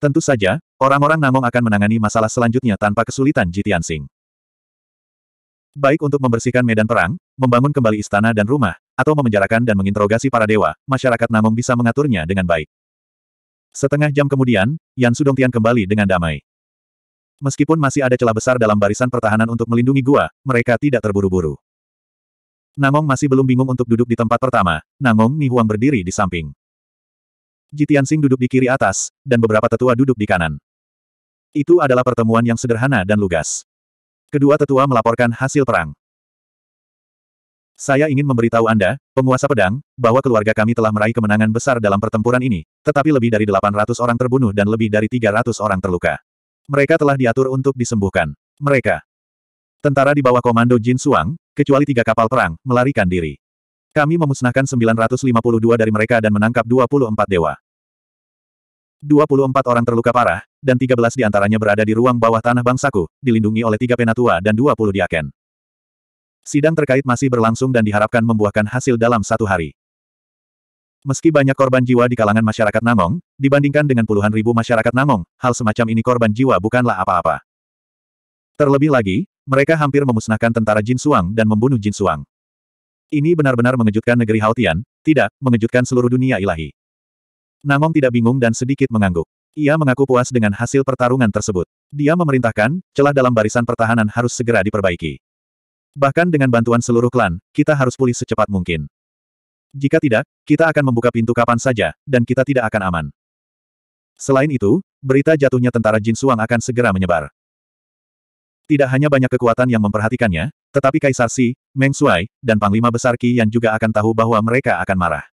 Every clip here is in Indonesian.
Tentu saja, orang-orang Namong akan menangani masalah selanjutnya tanpa kesulitan Jitian Sing. Baik untuk membersihkan medan perang, membangun kembali istana dan rumah, atau memenjarakan dan menginterogasi para dewa, masyarakat Namong bisa mengaturnya dengan baik. Setengah jam kemudian, Yan Tian kembali dengan damai. Meskipun masih ada celah besar dalam barisan pertahanan untuk melindungi gua, mereka tidak terburu-buru. Namong masih belum bingung untuk duduk di tempat pertama, Namong Huang berdiri di samping. Jitian Sing duduk di kiri atas, dan beberapa tetua duduk di kanan. Itu adalah pertemuan yang sederhana dan lugas. Kedua tetua melaporkan hasil perang. Saya ingin memberitahu Anda, penguasa pedang, bahwa keluarga kami telah meraih kemenangan besar dalam pertempuran ini, tetapi lebih dari 800 orang terbunuh dan lebih dari 300 orang terluka. Mereka telah diatur untuk disembuhkan. Mereka. Tentara di bawah komando Jin Suang, kecuali tiga kapal perang, melarikan diri. Kami memusnahkan 952 dari mereka dan menangkap 24 dewa. 24 orang terluka parah, dan 13 di antaranya berada di ruang bawah tanah bangsaku, dilindungi oleh tiga penatua dan 20 diaken. Sidang terkait masih berlangsung dan diharapkan membuahkan hasil dalam satu hari. Meski banyak korban jiwa di kalangan masyarakat Namong, dibandingkan dengan puluhan ribu masyarakat Namong, hal semacam ini korban jiwa bukanlah apa-apa. Terlebih lagi, mereka hampir memusnahkan tentara Jin Suang dan membunuh Jin Suang. Ini benar-benar mengejutkan negeri Haotian, tidak, mengejutkan seluruh dunia ilahi. Nangong tidak bingung dan sedikit mengangguk. Ia mengaku puas dengan hasil pertarungan tersebut. Dia memerintahkan, celah dalam barisan pertahanan harus segera diperbaiki. Bahkan dengan bantuan seluruh klan, kita harus pulih secepat mungkin. Jika tidak, kita akan membuka pintu kapan saja, dan kita tidak akan aman. Selain itu, berita jatuhnya tentara Jin Suang akan segera menyebar. Tidak hanya banyak kekuatan yang memperhatikannya, tetapi Kaisar Si, Meng Shuai, dan Panglima Besar Qi yang juga akan tahu bahwa mereka akan marah.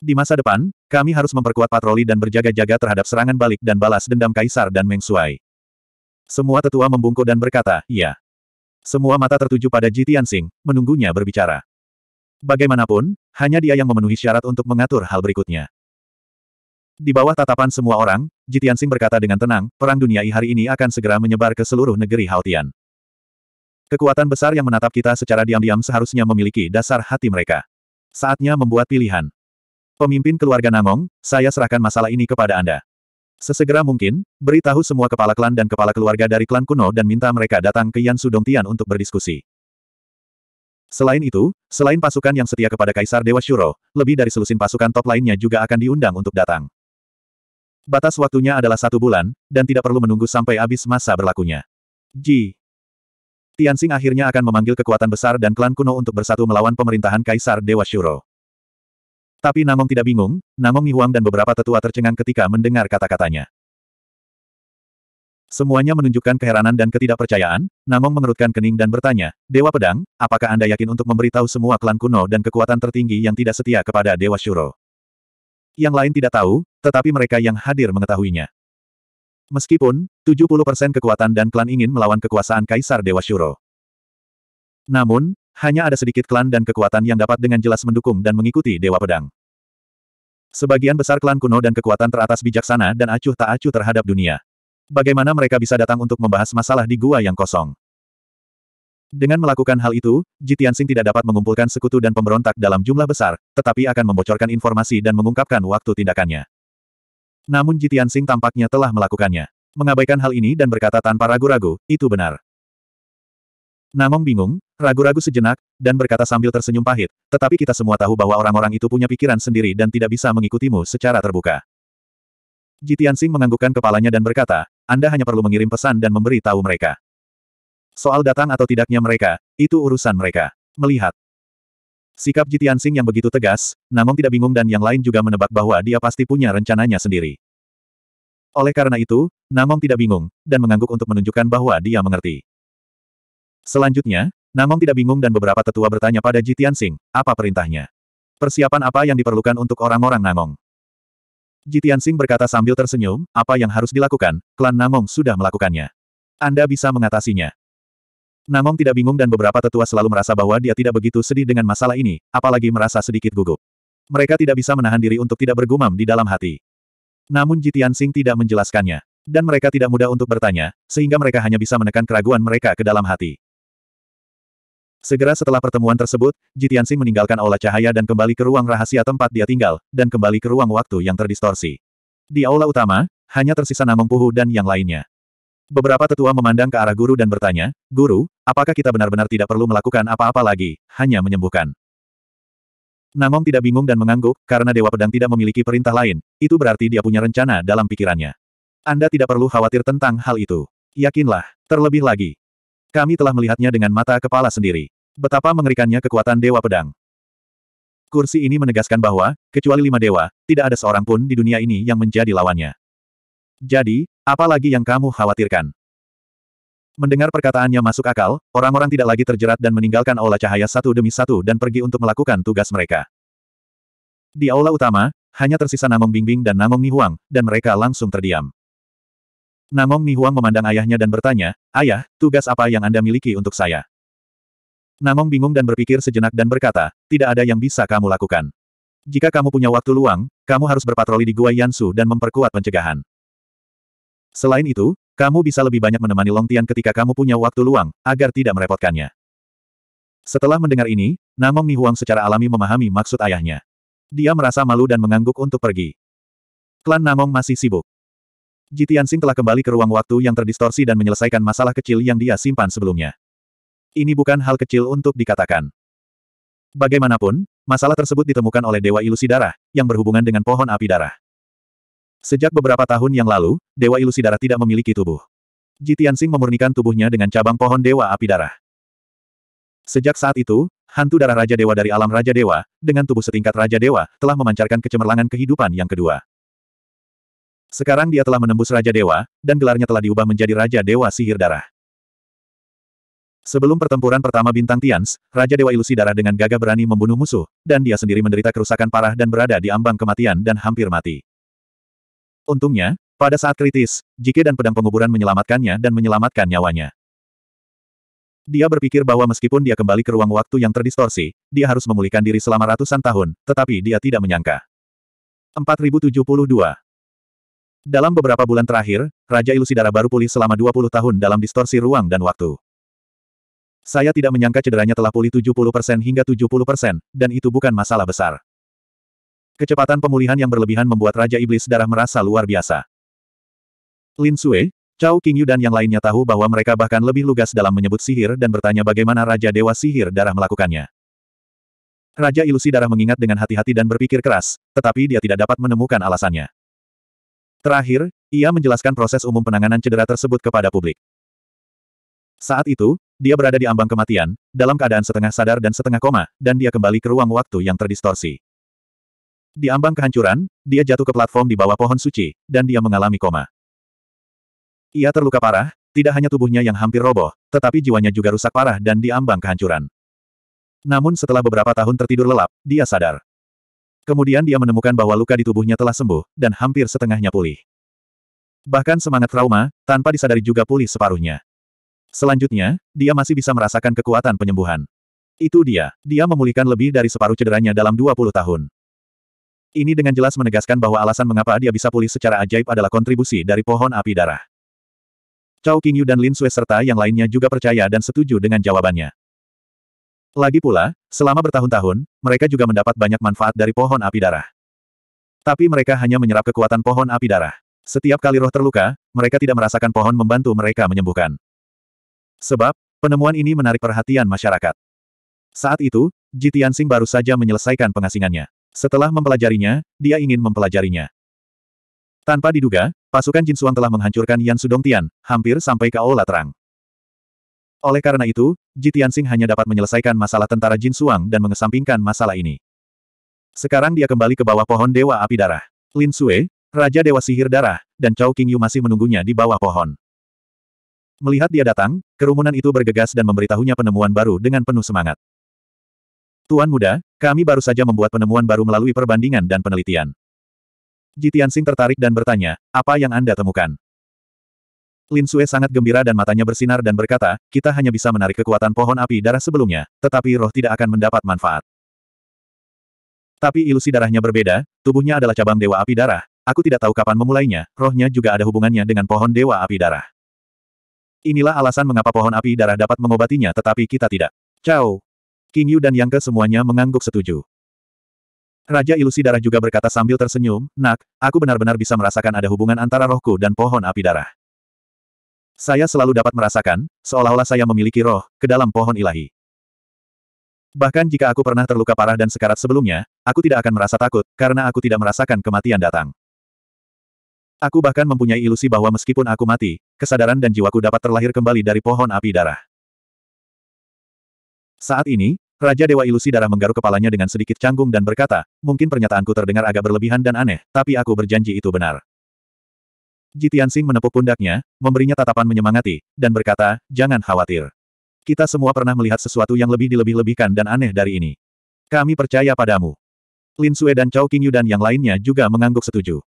Di masa depan, kami harus memperkuat patroli dan berjaga-jaga terhadap serangan balik dan balas dendam Kaisar dan Meng Shuai. Semua tetua membungkuk dan berkata, "Ya." Semua mata tertuju pada Ji Tianxing, menunggunya berbicara. Bagaimanapun, hanya dia yang memenuhi syarat untuk mengatur hal berikutnya. Di bawah tatapan semua orang, Ji Tianxing berkata dengan tenang, Perang Dunia I hari ini akan segera menyebar ke seluruh negeri Haotian. Kekuatan besar yang menatap kita secara diam-diam seharusnya memiliki dasar hati mereka. Saatnya membuat pilihan. Pemimpin keluarga Namong, saya serahkan masalah ini kepada Anda. Sesegera mungkin, beritahu semua kepala klan dan kepala keluarga dari klan kuno dan minta mereka datang ke Yan Sudongtian untuk berdiskusi. Selain itu, selain pasukan yang setia kepada Kaisar Dewa Shuro, lebih dari selusin pasukan top lainnya juga akan diundang untuk datang. Batas waktunya adalah satu bulan, dan tidak perlu menunggu sampai habis masa berlakunya. Ji. Tianxing akhirnya akan memanggil kekuatan besar dan klan kuno untuk bersatu melawan pemerintahan Kaisar Dewa Shuro. Tapi Namong tidak bingung, Namong Nihuang dan beberapa tetua tercengang ketika mendengar kata-katanya. Semuanya menunjukkan keheranan dan ketidakpercayaan, Namong mengerutkan kening dan bertanya, Dewa Pedang, apakah Anda yakin untuk memberitahu semua klan kuno dan kekuatan tertinggi yang tidak setia kepada Dewa Shuro? Yang lain tidak tahu, tetapi mereka yang hadir mengetahuinya. Meskipun, 70% kekuatan dan klan ingin melawan kekuasaan Kaisar Dewa Shuro. Namun, hanya ada sedikit klan dan kekuatan yang dapat dengan jelas mendukung dan mengikuti Dewa Pedang. Sebagian besar klan kuno dan kekuatan teratas bijaksana dan acuh tak acuh terhadap dunia. Bagaimana mereka bisa datang untuk membahas masalah di gua yang kosong? Dengan melakukan hal itu, Jitiansing tidak dapat mengumpulkan sekutu dan pemberontak dalam jumlah besar, tetapi akan membocorkan informasi dan mengungkapkan waktu tindakannya. Namun Jitian Sing tampaknya telah melakukannya. Mengabaikan hal ini dan berkata tanpa ragu-ragu, itu benar. Namong bingung, ragu-ragu sejenak, dan berkata sambil tersenyum pahit, tetapi kita semua tahu bahwa orang-orang itu punya pikiran sendiri dan tidak bisa mengikutimu secara terbuka. Jitian Sing menganggukkan kepalanya dan berkata, Anda hanya perlu mengirim pesan dan memberi tahu mereka. Soal datang atau tidaknya mereka, itu urusan mereka. Melihat, Sikap Jitiansing yang begitu tegas, Namong tidak bingung dan yang lain juga menebak bahwa dia pasti punya rencananya sendiri. Oleh karena itu, Namong tidak bingung, dan mengangguk untuk menunjukkan bahwa dia mengerti. Selanjutnya, Namong tidak bingung dan beberapa tetua bertanya pada Jitiansing, apa perintahnya? Persiapan apa yang diperlukan untuk orang-orang Namong? Jitiansing berkata sambil tersenyum, apa yang harus dilakukan, klan Namong sudah melakukannya. Anda bisa mengatasinya. Namong tidak bingung dan beberapa tetua selalu merasa bahwa dia tidak begitu sedih dengan masalah ini, apalagi merasa sedikit gugup. Mereka tidak bisa menahan diri untuk tidak bergumam di dalam hati. Namun Jitian Sing tidak menjelaskannya. Dan mereka tidak mudah untuk bertanya, sehingga mereka hanya bisa menekan keraguan mereka ke dalam hati. Segera setelah pertemuan tersebut, Jitian Sing meninggalkan aula cahaya dan kembali ke ruang rahasia tempat dia tinggal, dan kembali ke ruang waktu yang terdistorsi. Di aula utama, hanya tersisa Namong Puhu dan yang lainnya. Beberapa tetua memandang ke arah guru dan bertanya, Guru, apakah kita benar-benar tidak perlu melakukan apa-apa lagi, hanya menyembuhkan? Nangong tidak bingung dan mengangguk, karena Dewa Pedang tidak memiliki perintah lain, itu berarti dia punya rencana dalam pikirannya. Anda tidak perlu khawatir tentang hal itu. Yakinlah, terlebih lagi. Kami telah melihatnya dengan mata kepala sendiri. Betapa mengerikannya kekuatan Dewa Pedang. Kursi ini menegaskan bahwa, kecuali lima dewa, tidak ada seorang pun di dunia ini yang menjadi lawannya. Jadi, Apalagi yang kamu khawatirkan? Mendengar perkataannya masuk akal, orang-orang tidak lagi terjerat dan meninggalkan aula cahaya satu demi satu dan pergi untuk melakukan tugas mereka. Di aula utama, hanya tersisa Namong Bingbing dan Namong Nihuang, dan mereka langsung terdiam. Namong Nihuang memandang ayahnya dan bertanya, Ayah, tugas apa yang Anda miliki untuk saya? Namong bingung dan berpikir sejenak dan berkata, tidak ada yang bisa kamu lakukan. Jika kamu punya waktu luang, kamu harus berpatroli di Gua Yansu dan memperkuat pencegahan. Selain itu, kamu bisa lebih banyak menemani Long Tian ketika kamu punya waktu luang, agar tidak merepotkannya. Setelah mendengar ini, Namong Nihuang secara alami memahami maksud ayahnya. Dia merasa malu dan mengangguk untuk pergi. Klan Namong masih sibuk. Jitian Sing telah kembali ke ruang waktu yang terdistorsi dan menyelesaikan masalah kecil yang dia simpan sebelumnya. Ini bukan hal kecil untuk dikatakan. Bagaimanapun, masalah tersebut ditemukan oleh Dewa Ilusi Darah, yang berhubungan dengan pohon api darah. Sejak beberapa tahun yang lalu, Dewa Ilusi Darah tidak memiliki tubuh. Ji Tianxing memurnikan tubuhnya dengan cabang pohon Dewa Api Darah. Sejak saat itu, hantu darah Raja Dewa dari alam Raja Dewa, dengan tubuh setingkat Raja Dewa, telah memancarkan kecemerlangan kehidupan yang kedua. Sekarang dia telah menembus Raja Dewa, dan gelarnya telah diubah menjadi Raja Dewa Sihir Darah. Sebelum pertempuran pertama Bintang Tians, Raja Dewa Ilusi Darah dengan gagah berani membunuh musuh, dan dia sendiri menderita kerusakan parah dan berada di ambang kematian dan hampir mati. Untungnya, pada saat kritis, Jike dan pedang penguburan menyelamatkannya dan menyelamatkan nyawanya. Dia berpikir bahwa meskipun dia kembali ke ruang waktu yang terdistorsi, dia harus memulihkan diri selama ratusan tahun, tetapi dia tidak menyangka. 4072 Dalam beberapa bulan terakhir, Raja Ilusi Darah baru pulih selama 20 tahun dalam distorsi ruang dan waktu. Saya tidak menyangka cederanya telah pulih 70% hingga 70%, dan itu bukan masalah besar. Kecepatan pemulihan yang berlebihan membuat Raja Iblis Darah merasa luar biasa. Lin Sue, Cao Qingyu dan yang lainnya tahu bahwa mereka bahkan lebih lugas dalam menyebut sihir dan bertanya bagaimana Raja Dewa Sihir Darah melakukannya. Raja Ilusi Darah mengingat dengan hati-hati dan berpikir keras, tetapi dia tidak dapat menemukan alasannya. Terakhir, ia menjelaskan proses umum penanganan cedera tersebut kepada publik. Saat itu, dia berada di ambang kematian, dalam keadaan setengah sadar dan setengah koma, dan dia kembali ke ruang waktu yang terdistorsi. Di ambang kehancuran, dia jatuh ke platform di bawah pohon suci, dan dia mengalami koma. Ia terluka parah, tidak hanya tubuhnya yang hampir roboh, tetapi jiwanya juga rusak parah dan di ambang kehancuran. Namun setelah beberapa tahun tertidur lelap, dia sadar. Kemudian dia menemukan bahwa luka di tubuhnya telah sembuh, dan hampir setengahnya pulih. Bahkan semangat trauma, tanpa disadari juga pulih separuhnya. Selanjutnya, dia masih bisa merasakan kekuatan penyembuhan. Itu dia, dia memulihkan lebih dari separuh cederanya dalam 20 tahun. Ini dengan jelas menegaskan bahwa alasan mengapa dia bisa pulih secara ajaib adalah kontribusi dari pohon api darah. Cao Qingyu dan Lin Sui serta yang lainnya juga percaya dan setuju dengan jawabannya. Lagi pula, selama bertahun-tahun, mereka juga mendapat banyak manfaat dari pohon api darah. Tapi mereka hanya menyerap kekuatan pohon api darah. Setiap kali roh terluka, mereka tidak merasakan pohon membantu mereka menyembuhkan. Sebab, penemuan ini menarik perhatian masyarakat. Saat itu, Jitiansing baru saja menyelesaikan pengasingannya. Setelah mempelajarinya, dia ingin mempelajarinya. Tanpa diduga, pasukan Jin Suang telah menghancurkan Yan Sudong Tian, hampir sampai ke Aula Terang. Oleh karena itu, Ji Tianxing hanya dapat menyelesaikan masalah tentara Jin Suang dan mengesampingkan masalah ini. Sekarang dia kembali ke bawah pohon Dewa Api Darah. Lin Sue, Raja Dewa Sihir Darah, dan Chao Qingyu masih menunggunya di bawah pohon. Melihat dia datang, kerumunan itu bergegas dan memberitahunya penemuan baru dengan penuh semangat. Tuan muda, kami baru saja membuat penemuan baru melalui perbandingan dan penelitian. Jitiansing tertarik dan bertanya, apa yang Anda temukan? Lin Sue sangat gembira dan matanya bersinar dan berkata, kita hanya bisa menarik kekuatan pohon api darah sebelumnya, tetapi roh tidak akan mendapat manfaat. Tapi ilusi darahnya berbeda, tubuhnya adalah cabang dewa api darah, aku tidak tahu kapan memulainya, rohnya juga ada hubungannya dengan pohon dewa api darah. Inilah alasan mengapa pohon api darah dapat mengobatinya tetapi kita tidak. Ciao. King Yu dan Yang Ke semuanya mengangguk setuju. Raja ilusi darah juga berkata sambil tersenyum, Nak, aku benar-benar bisa merasakan ada hubungan antara rohku dan pohon api darah. Saya selalu dapat merasakan, seolah-olah saya memiliki roh, ke dalam pohon ilahi. Bahkan jika aku pernah terluka parah dan sekarat sebelumnya, aku tidak akan merasa takut, karena aku tidak merasakan kematian datang. Aku bahkan mempunyai ilusi bahwa meskipun aku mati, kesadaran dan jiwaku dapat terlahir kembali dari pohon api darah. Saat ini, Raja Dewa Ilusi Darah menggaruk kepalanya dengan sedikit canggung dan berkata, mungkin pernyataanku terdengar agak berlebihan dan aneh, tapi aku berjanji itu benar. Jitian Sing menepuk pundaknya, memberinya tatapan menyemangati, dan berkata, jangan khawatir. Kita semua pernah melihat sesuatu yang lebih dilebih-lebihkan dan aneh dari ini. Kami percaya padamu. Lin Sue dan Chao Qingyu dan yang lainnya juga mengangguk setuju.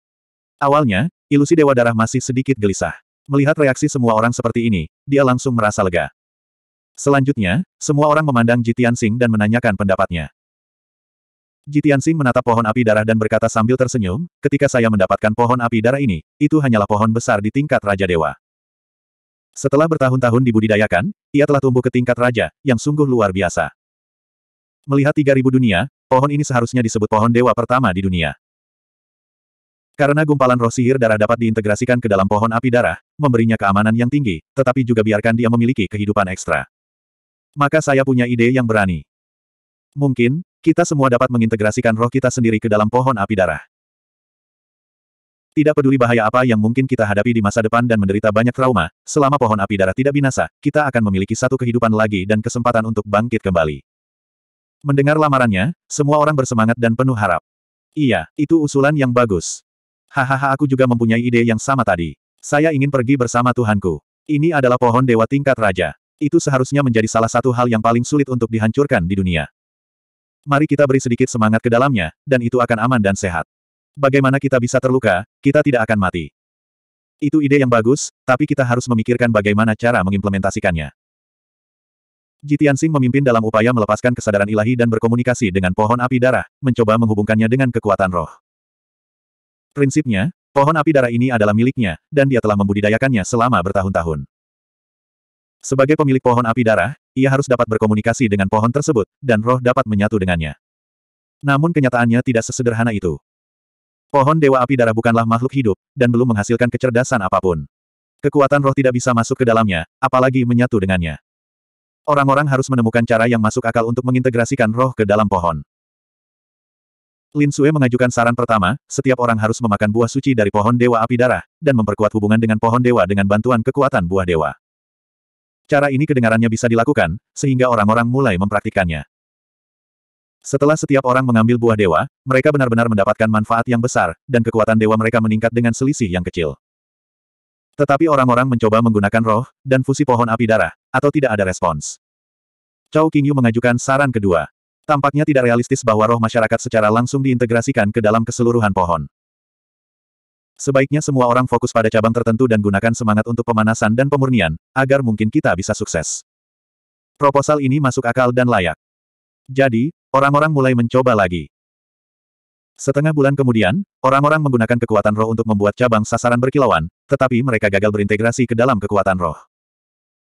Awalnya, ilusi Dewa Darah masih sedikit gelisah. Melihat reaksi semua orang seperti ini, dia langsung merasa lega. Selanjutnya, semua orang memandang Jitian Sing dan menanyakan pendapatnya. Jitian Sing menatap pohon api darah dan berkata sambil tersenyum, ketika saya mendapatkan pohon api darah ini, itu hanyalah pohon besar di tingkat Raja Dewa. Setelah bertahun-tahun dibudidayakan, ia telah tumbuh ke tingkat raja, yang sungguh luar biasa. Melihat 3000 dunia, pohon ini seharusnya disebut pohon dewa pertama di dunia. Karena gumpalan roh sihir darah dapat diintegrasikan ke dalam pohon api darah, memberinya keamanan yang tinggi, tetapi juga biarkan dia memiliki kehidupan ekstra. Maka saya punya ide yang berani. Mungkin, kita semua dapat mengintegrasikan roh kita sendiri ke dalam pohon api darah. Tidak peduli bahaya apa yang mungkin kita hadapi di masa depan dan menderita banyak trauma, selama pohon api darah tidak binasa, kita akan memiliki satu kehidupan lagi dan kesempatan untuk bangkit kembali. Mendengar lamarannya, semua orang bersemangat dan penuh harap. Iya, itu usulan yang bagus. Hahaha aku juga mempunyai ide yang sama tadi. Saya ingin pergi bersama Tuhanku. Ini adalah pohon dewa tingkat raja. Itu seharusnya menjadi salah satu hal yang paling sulit untuk dihancurkan di dunia. Mari kita beri sedikit semangat ke dalamnya, dan itu akan aman dan sehat. Bagaimana kita bisa terluka, kita tidak akan mati. Itu ide yang bagus, tapi kita harus memikirkan bagaimana cara mengimplementasikannya. Jitian Singh memimpin dalam upaya melepaskan kesadaran ilahi dan berkomunikasi dengan pohon api darah, mencoba menghubungkannya dengan kekuatan roh. Prinsipnya, pohon api darah ini adalah miliknya, dan dia telah membudidayakannya selama bertahun-tahun. Sebagai pemilik pohon api darah, ia harus dapat berkomunikasi dengan pohon tersebut, dan roh dapat menyatu dengannya. Namun kenyataannya tidak sesederhana itu. Pohon dewa api darah bukanlah makhluk hidup, dan belum menghasilkan kecerdasan apapun. Kekuatan roh tidak bisa masuk ke dalamnya, apalagi menyatu dengannya. Orang-orang harus menemukan cara yang masuk akal untuk mengintegrasikan roh ke dalam pohon. Lin Sue mengajukan saran pertama, setiap orang harus memakan buah suci dari pohon dewa api darah, dan memperkuat hubungan dengan pohon dewa dengan bantuan kekuatan buah dewa. Cara ini kedengarannya bisa dilakukan, sehingga orang-orang mulai mempraktikkannya. Setelah setiap orang mengambil buah dewa, mereka benar-benar mendapatkan manfaat yang besar, dan kekuatan dewa mereka meningkat dengan selisih yang kecil. Tetapi orang-orang mencoba menggunakan roh, dan fusi pohon api darah, atau tidak ada respons. Cao Qingyu mengajukan saran kedua. Tampaknya tidak realistis bahwa roh masyarakat secara langsung diintegrasikan ke dalam keseluruhan pohon. Sebaiknya semua orang fokus pada cabang tertentu dan gunakan semangat untuk pemanasan dan pemurnian, agar mungkin kita bisa sukses. Proposal ini masuk akal dan layak. Jadi, orang-orang mulai mencoba lagi. Setengah bulan kemudian, orang-orang menggunakan kekuatan roh untuk membuat cabang sasaran berkilauan, tetapi mereka gagal berintegrasi ke dalam kekuatan roh.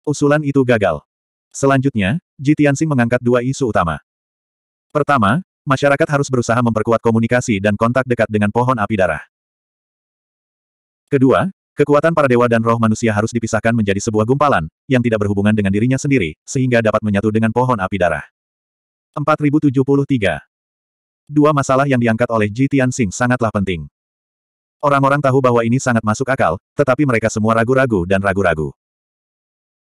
Usulan itu gagal. Selanjutnya, Jitiansing mengangkat dua isu utama. Pertama, masyarakat harus berusaha memperkuat komunikasi dan kontak dekat dengan pohon api darah. Kedua, kekuatan para dewa dan roh manusia harus dipisahkan menjadi sebuah gumpalan, yang tidak berhubungan dengan dirinya sendiri, sehingga dapat menyatu dengan pohon api darah. 4073. Dua masalah yang diangkat oleh Ji Tianxing sangatlah penting. Orang-orang tahu bahwa ini sangat masuk akal, tetapi mereka semua ragu-ragu dan ragu-ragu.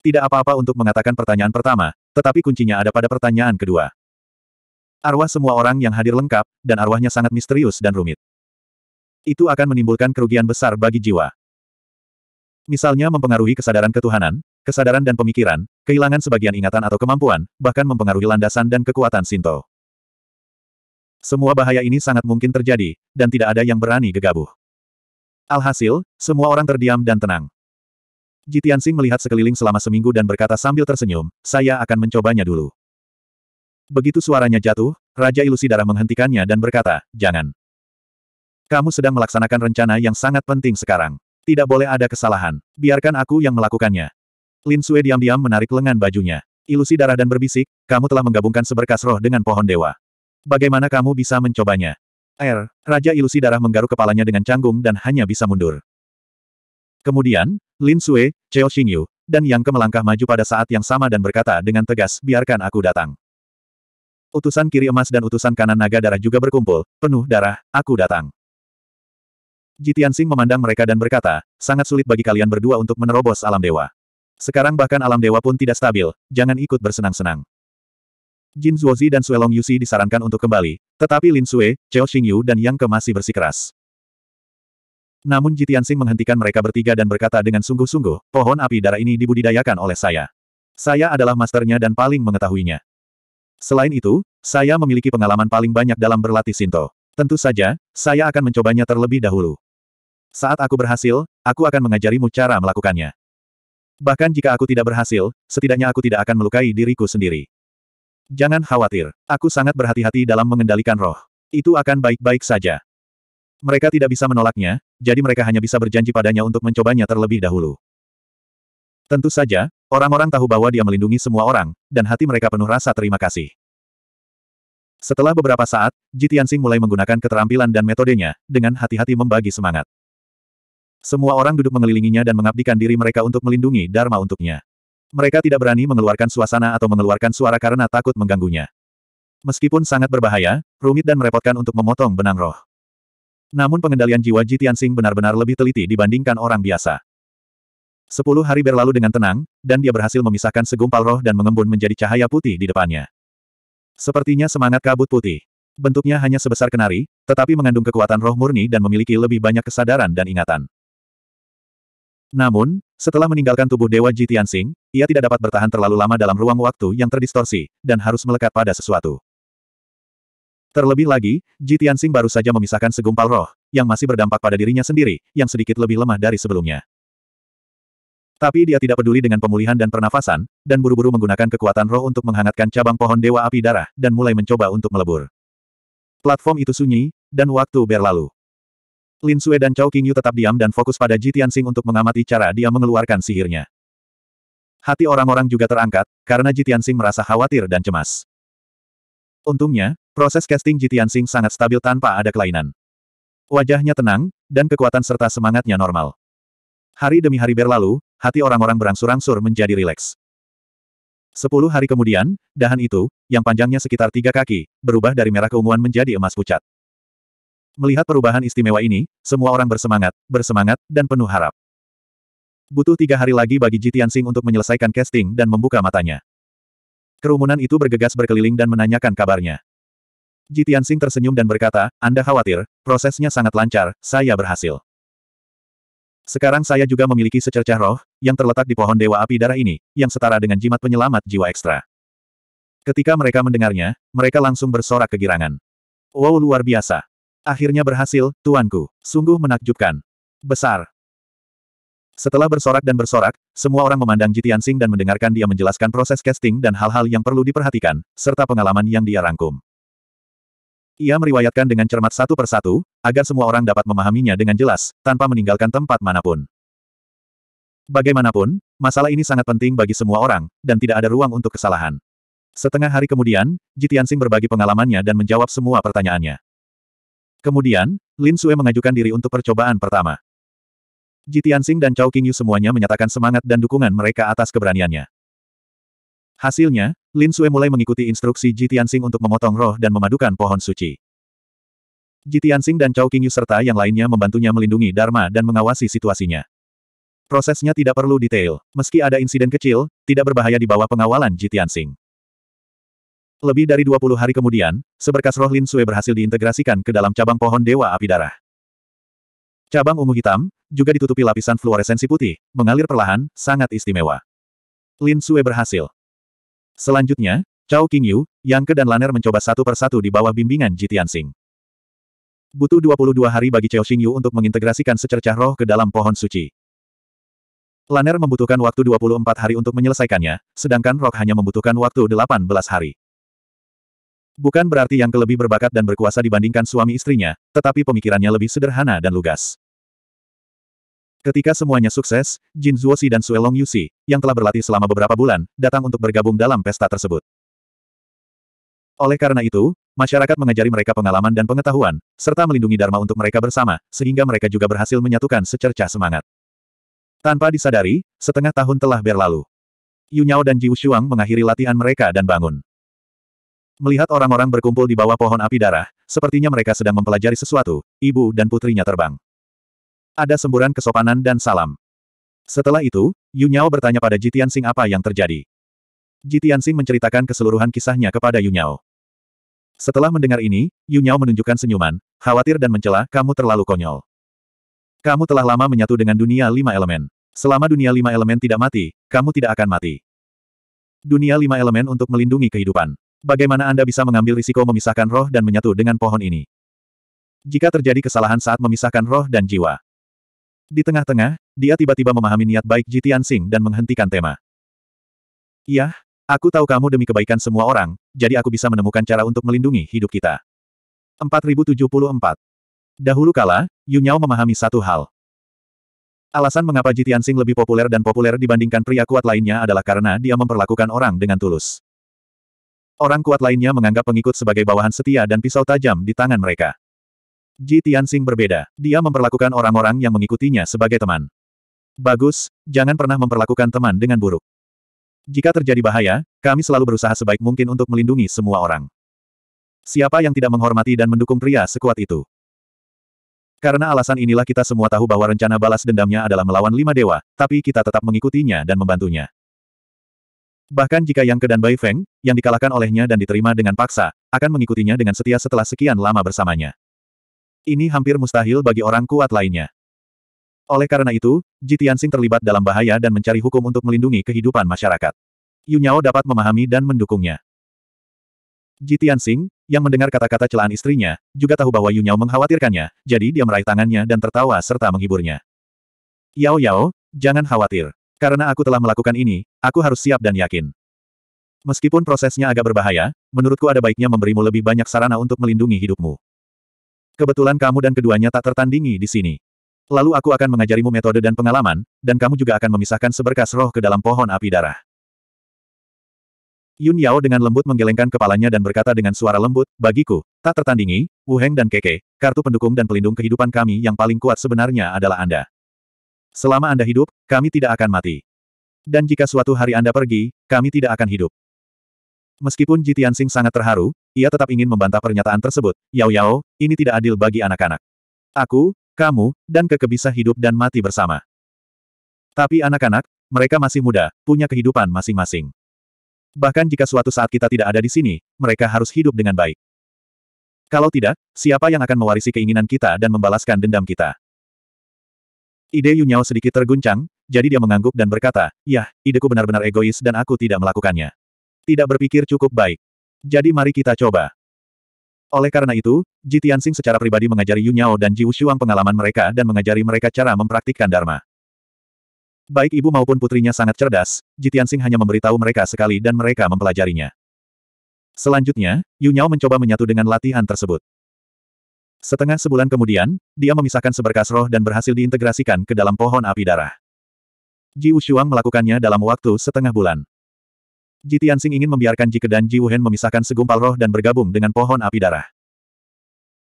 Tidak apa-apa untuk mengatakan pertanyaan pertama, tetapi kuncinya ada pada pertanyaan kedua. Arwah semua orang yang hadir lengkap, dan arwahnya sangat misterius dan rumit itu akan menimbulkan kerugian besar bagi jiwa. Misalnya mempengaruhi kesadaran ketuhanan, kesadaran dan pemikiran, kehilangan sebagian ingatan atau kemampuan, bahkan mempengaruhi landasan dan kekuatan Sinto. Semua bahaya ini sangat mungkin terjadi, dan tidak ada yang berani gegabah. Alhasil, semua orang terdiam dan tenang. Jitian Sing melihat sekeliling selama seminggu dan berkata sambil tersenyum, saya akan mencobanya dulu. Begitu suaranya jatuh, Raja Ilusi Darah menghentikannya dan berkata, jangan. Kamu sedang melaksanakan rencana yang sangat penting sekarang. Tidak boleh ada kesalahan. Biarkan aku yang melakukannya. Lin Sue diam-diam menarik lengan bajunya. Ilusi darah dan berbisik, kamu telah menggabungkan seberkas roh dengan pohon dewa. Bagaimana kamu bisa mencobanya? Er, Raja ilusi darah menggaruk kepalanya dengan canggung dan hanya bisa mundur. Kemudian, Lin Sue, Cheo Xingyu, dan Yang Ke melangkah maju pada saat yang sama dan berkata dengan tegas, biarkan aku datang. Utusan kiri emas dan utusan kanan naga darah juga berkumpul, penuh darah, aku datang. Jitian Sing memandang mereka dan berkata, sangat sulit bagi kalian berdua untuk menerobos alam dewa. Sekarang bahkan alam dewa pun tidak stabil, jangan ikut bersenang-senang. Jin Zuozi dan Suelong Long Yusi disarankan untuk kembali, tetapi Lin Sue, Cheo Xingyu dan Yang Ke masih bersikeras. Namun Jitian Sing menghentikan mereka bertiga dan berkata dengan sungguh-sungguh, pohon api darah ini dibudidayakan oleh saya. Saya adalah masternya dan paling mengetahuinya. Selain itu, saya memiliki pengalaman paling banyak dalam berlatih Sinto. Tentu saja, saya akan mencobanya terlebih dahulu. Saat aku berhasil, aku akan mengajarimu cara melakukannya. Bahkan jika aku tidak berhasil, setidaknya aku tidak akan melukai diriku sendiri. Jangan khawatir, aku sangat berhati-hati dalam mengendalikan roh. Itu akan baik-baik saja. Mereka tidak bisa menolaknya, jadi mereka hanya bisa berjanji padanya untuk mencobanya terlebih dahulu. Tentu saja, orang-orang tahu bahwa dia melindungi semua orang, dan hati mereka penuh rasa terima kasih. Setelah beberapa saat, Jitian Singh mulai menggunakan keterampilan dan metodenya, dengan hati-hati membagi semangat. Semua orang duduk mengelilinginya dan mengabdikan diri mereka untuk melindungi Dharma untuknya. Mereka tidak berani mengeluarkan suasana atau mengeluarkan suara karena takut mengganggunya. Meskipun sangat berbahaya, rumit dan merepotkan untuk memotong benang roh. Namun pengendalian jiwa Ji Tianxing benar-benar lebih teliti dibandingkan orang biasa. Sepuluh hari berlalu dengan tenang, dan dia berhasil memisahkan segumpal roh dan mengembun menjadi cahaya putih di depannya. Sepertinya semangat kabut putih. Bentuknya hanya sebesar kenari, tetapi mengandung kekuatan roh murni dan memiliki lebih banyak kesadaran dan ingatan. Namun, setelah meninggalkan tubuh Dewa Ji Tianxing, ia tidak dapat bertahan terlalu lama dalam ruang waktu yang terdistorsi, dan harus melekat pada sesuatu. Terlebih lagi, Ji Tianxing baru saja memisahkan segumpal roh, yang masih berdampak pada dirinya sendiri, yang sedikit lebih lemah dari sebelumnya. Tapi dia tidak peduli dengan pemulihan dan pernafasan, dan buru-buru menggunakan kekuatan roh untuk menghangatkan cabang pohon dewa api darah, dan mulai mencoba untuk melebur. Platform itu sunyi, dan waktu berlalu. Lin Sue dan Chao Qingyu tetap diam dan fokus pada Ji Tianxing untuk mengamati cara dia mengeluarkan sihirnya. Hati orang-orang juga terangkat, karena Ji Tianxing merasa khawatir dan cemas. Untungnya, proses casting Ji Tianxing sangat stabil tanpa ada kelainan. Wajahnya tenang, dan kekuatan serta semangatnya normal. Hari demi hari berlalu, hati orang-orang berangsur-angsur menjadi rileks. Sepuluh hari kemudian, dahan itu, yang panjangnya sekitar tiga kaki, berubah dari merah keunguan menjadi emas pucat. Melihat perubahan istimewa ini, semua orang bersemangat, bersemangat, dan penuh harap. Butuh tiga hari lagi bagi Jitian Sing untuk menyelesaikan casting dan membuka matanya. Kerumunan itu bergegas berkeliling dan menanyakan kabarnya. Jitian Sing tersenyum dan berkata, Anda khawatir, prosesnya sangat lancar, saya berhasil. Sekarang saya juga memiliki secercah roh, yang terletak di pohon dewa api darah ini, yang setara dengan jimat penyelamat jiwa ekstra. Ketika mereka mendengarnya, mereka langsung bersorak kegirangan. Wow luar biasa. Akhirnya berhasil, tuanku. Sungguh menakjubkan. Besar. Setelah bersorak dan bersorak, semua orang memandang Jitian Sing dan mendengarkan dia menjelaskan proses casting dan hal-hal yang perlu diperhatikan, serta pengalaman yang dia rangkum. Ia meriwayatkan dengan cermat satu persatu, agar semua orang dapat memahaminya dengan jelas, tanpa meninggalkan tempat manapun. Bagaimanapun, masalah ini sangat penting bagi semua orang, dan tidak ada ruang untuk kesalahan. Setengah hari kemudian, Jitian Sing berbagi pengalamannya dan menjawab semua pertanyaannya. Kemudian, Lin Sue mengajukan diri untuk percobaan pertama. Ji Tianxing dan Chao Qingyu semuanya menyatakan semangat dan dukungan mereka atas keberaniannya. Hasilnya, Lin Sue mulai mengikuti instruksi Ji Tianxing untuk memotong roh dan memadukan pohon suci. Ji Tianxing dan Chao Qingyu serta yang lainnya membantunya melindungi Dharma dan mengawasi situasinya. Prosesnya tidak perlu detail, meski ada insiden kecil, tidak berbahaya di bawah pengawalan Ji Tianxing. Lebih dari 20 hari kemudian, seberkas roh Lin Sue berhasil diintegrasikan ke dalam cabang pohon Dewa Api Darah. Cabang ungu hitam, juga ditutupi lapisan fluoresensi putih, mengalir perlahan, sangat istimewa. Lin Sue berhasil. Selanjutnya, Chao Qingyu, Yang Ke dan Laner mencoba satu persatu di bawah bimbingan Jitian Sing. Butuh 22 hari bagi Cao Qingyu untuk mengintegrasikan secercah roh ke dalam pohon suci. Laner membutuhkan waktu 24 hari untuk menyelesaikannya, sedangkan Rock hanya membutuhkan waktu 18 hari. Bukan berarti yang kelebih berbakat dan berkuasa dibandingkan suami istrinya, tetapi pemikirannya lebih sederhana dan lugas. Ketika semuanya sukses, Jin Zuosi dan Suelong Yusi, yang telah berlatih selama beberapa bulan, datang untuk bergabung dalam pesta tersebut. Oleh karena itu, masyarakat mengajari mereka pengalaman dan pengetahuan, serta melindungi Dharma untuk mereka bersama, sehingga mereka juga berhasil menyatukan secercah semangat. Tanpa disadari, setengah tahun telah berlalu. Yu dan Jiushuang mengakhiri latihan mereka dan bangun. Melihat orang-orang berkumpul di bawah pohon api darah, sepertinya mereka sedang mempelajari sesuatu, ibu dan putrinya terbang. Ada semburan kesopanan dan salam. Setelah itu, Yu Nyao bertanya pada Jitian Sing apa yang terjadi. Jitian Sing menceritakan keseluruhan kisahnya kepada Yu Nyao. Setelah mendengar ini, Yu Nyao menunjukkan senyuman, khawatir dan mencela, kamu terlalu konyol. Kamu telah lama menyatu dengan dunia lima elemen. Selama dunia lima elemen tidak mati, kamu tidak akan mati. Dunia lima elemen untuk melindungi kehidupan. Bagaimana Anda bisa mengambil risiko memisahkan roh dan menyatu dengan pohon ini? Jika terjadi kesalahan saat memisahkan roh dan jiwa. Di tengah-tengah, dia tiba-tiba memahami niat baik Jitian Sing dan menghentikan tema. Iya, aku tahu kamu demi kebaikan semua orang, jadi aku bisa menemukan cara untuk melindungi hidup kita. 4074. Dahulu kala, Yunyao memahami satu hal. Alasan mengapa Jitian Sing lebih populer dan populer dibandingkan pria kuat lainnya adalah karena dia memperlakukan orang dengan tulus. Orang kuat lainnya menganggap pengikut sebagai bawahan setia dan pisau tajam di tangan mereka. Ji Tianxing berbeda. Dia memperlakukan orang-orang yang mengikutinya sebagai teman. Bagus, jangan pernah memperlakukan teman dengan buruk. Jika terjadi bahaya, kami selalu berusaha sebaik mungkin untuk melindungi semua orang. Siapa yang tidak menghormati dan mendukung pria sekuat itu? Karena alasan inilah kita semua tahu bahwa rencana balas dendamnya adalah melawan lima dewa, tapi kita tetap mengikutinya dan membantunya. Bahkan jika Yang Kedan Bai Feng, yang dikalahkan olehnya dan diterima dengan paksa, akan mengikutinya dengan setia setelah sekian lama bersamanya. Ini hampir mustahil bagi orang kuat lainnya. Oleh karena itu, Ji Tianxing terlibat dalam bahaya dan mencari hukum untuk melindungi kehidupan masyarakat. Yunyao dapat memahami dan mendukungnya. Ji Tianxing, yang mendengar kata-kata celaan istrinya, juga tahu bahwa Yunyao mengkhawatirkannya, jadi dia meraih tangannya dan tertawa serta menghiburnya. Yao Yao, jangan khawatir. Karena aku telah melakukan ini, aku harus siap dan yakin. Meskipun prosesnya agak berbahaya, menurutku ada baiknya memberimu lebih banyak sarana untuk melindungi hidupmu. Kebetulan kamu dan keduanya tak tertandingi di sini. Lalu aku akan mengajarimu metode dan pengalaman, dan kamu juga akan memisahkan seberkas roh ke dalam pohon api darah. Yun Yao dengan lembut menggelengkan kepalanya dan berkata dengan suara lembut, Bagiku, tak tertandingi, Wu Heng dan Keke, kartu pendukung dan pelindung kehidupan kami yang paling kuat sebenarnya adalah Anda. Selama Anda hidup, kami tidak akan mati. Dan jika suatu hari Anda pergi, kami tidak akan hidup. Meskipun Jitian Sing sangat terharu, ia tetap ingin membantah pernyataan tersebut. Yao Yao, ini tidak adil bagi anak-anak. Aku, kamu, dan Keke bisa hidup dan mati bersama. Tapi anak-anak, mereka masih muda, punya kehidupan masing-masing. Bahkan jika suatu saat kita tidak ada di sini, mereka harus hidup dengan baik. Kalau tidak, siapa yang akan mewarisi keinginan kita dan membalaskan dendam kita? Ide Yunyao sedikit terguncang, jadi dia mengangguk dan berkata, Yah, ideku benar-benar egois dan aku tidak melakukannya. Tidak berpikir cukup baik. Jadi mari kita coba. Oleh karena itu, Ji Tianxing secara pribadi mengajari Yunyao dan Ji Wushuang pengalaman mereka dan mengajari mereka cara mempraktikkan Dharma. Baik ibu maupun putrinya sangat cerdas, Ji Tianxing hanya memberitahu mereka sekali dan mereka mempelajarinya. Selanjutnya, Yunyao mencoba menyatu dengan latihan tersebut. Setengah sebulan kemudian, dia memisahkan seberkas roh dan berhasil diintegrasikan ke dalam pohon api darah. Ji Wushuang melakukannya dalam waktu setengah bulan. Ji Tianxing ingin membiarkan Ji Kedan Ji Wuhen memisahkan segumpal roh dan bergabung dengan pohon api darah.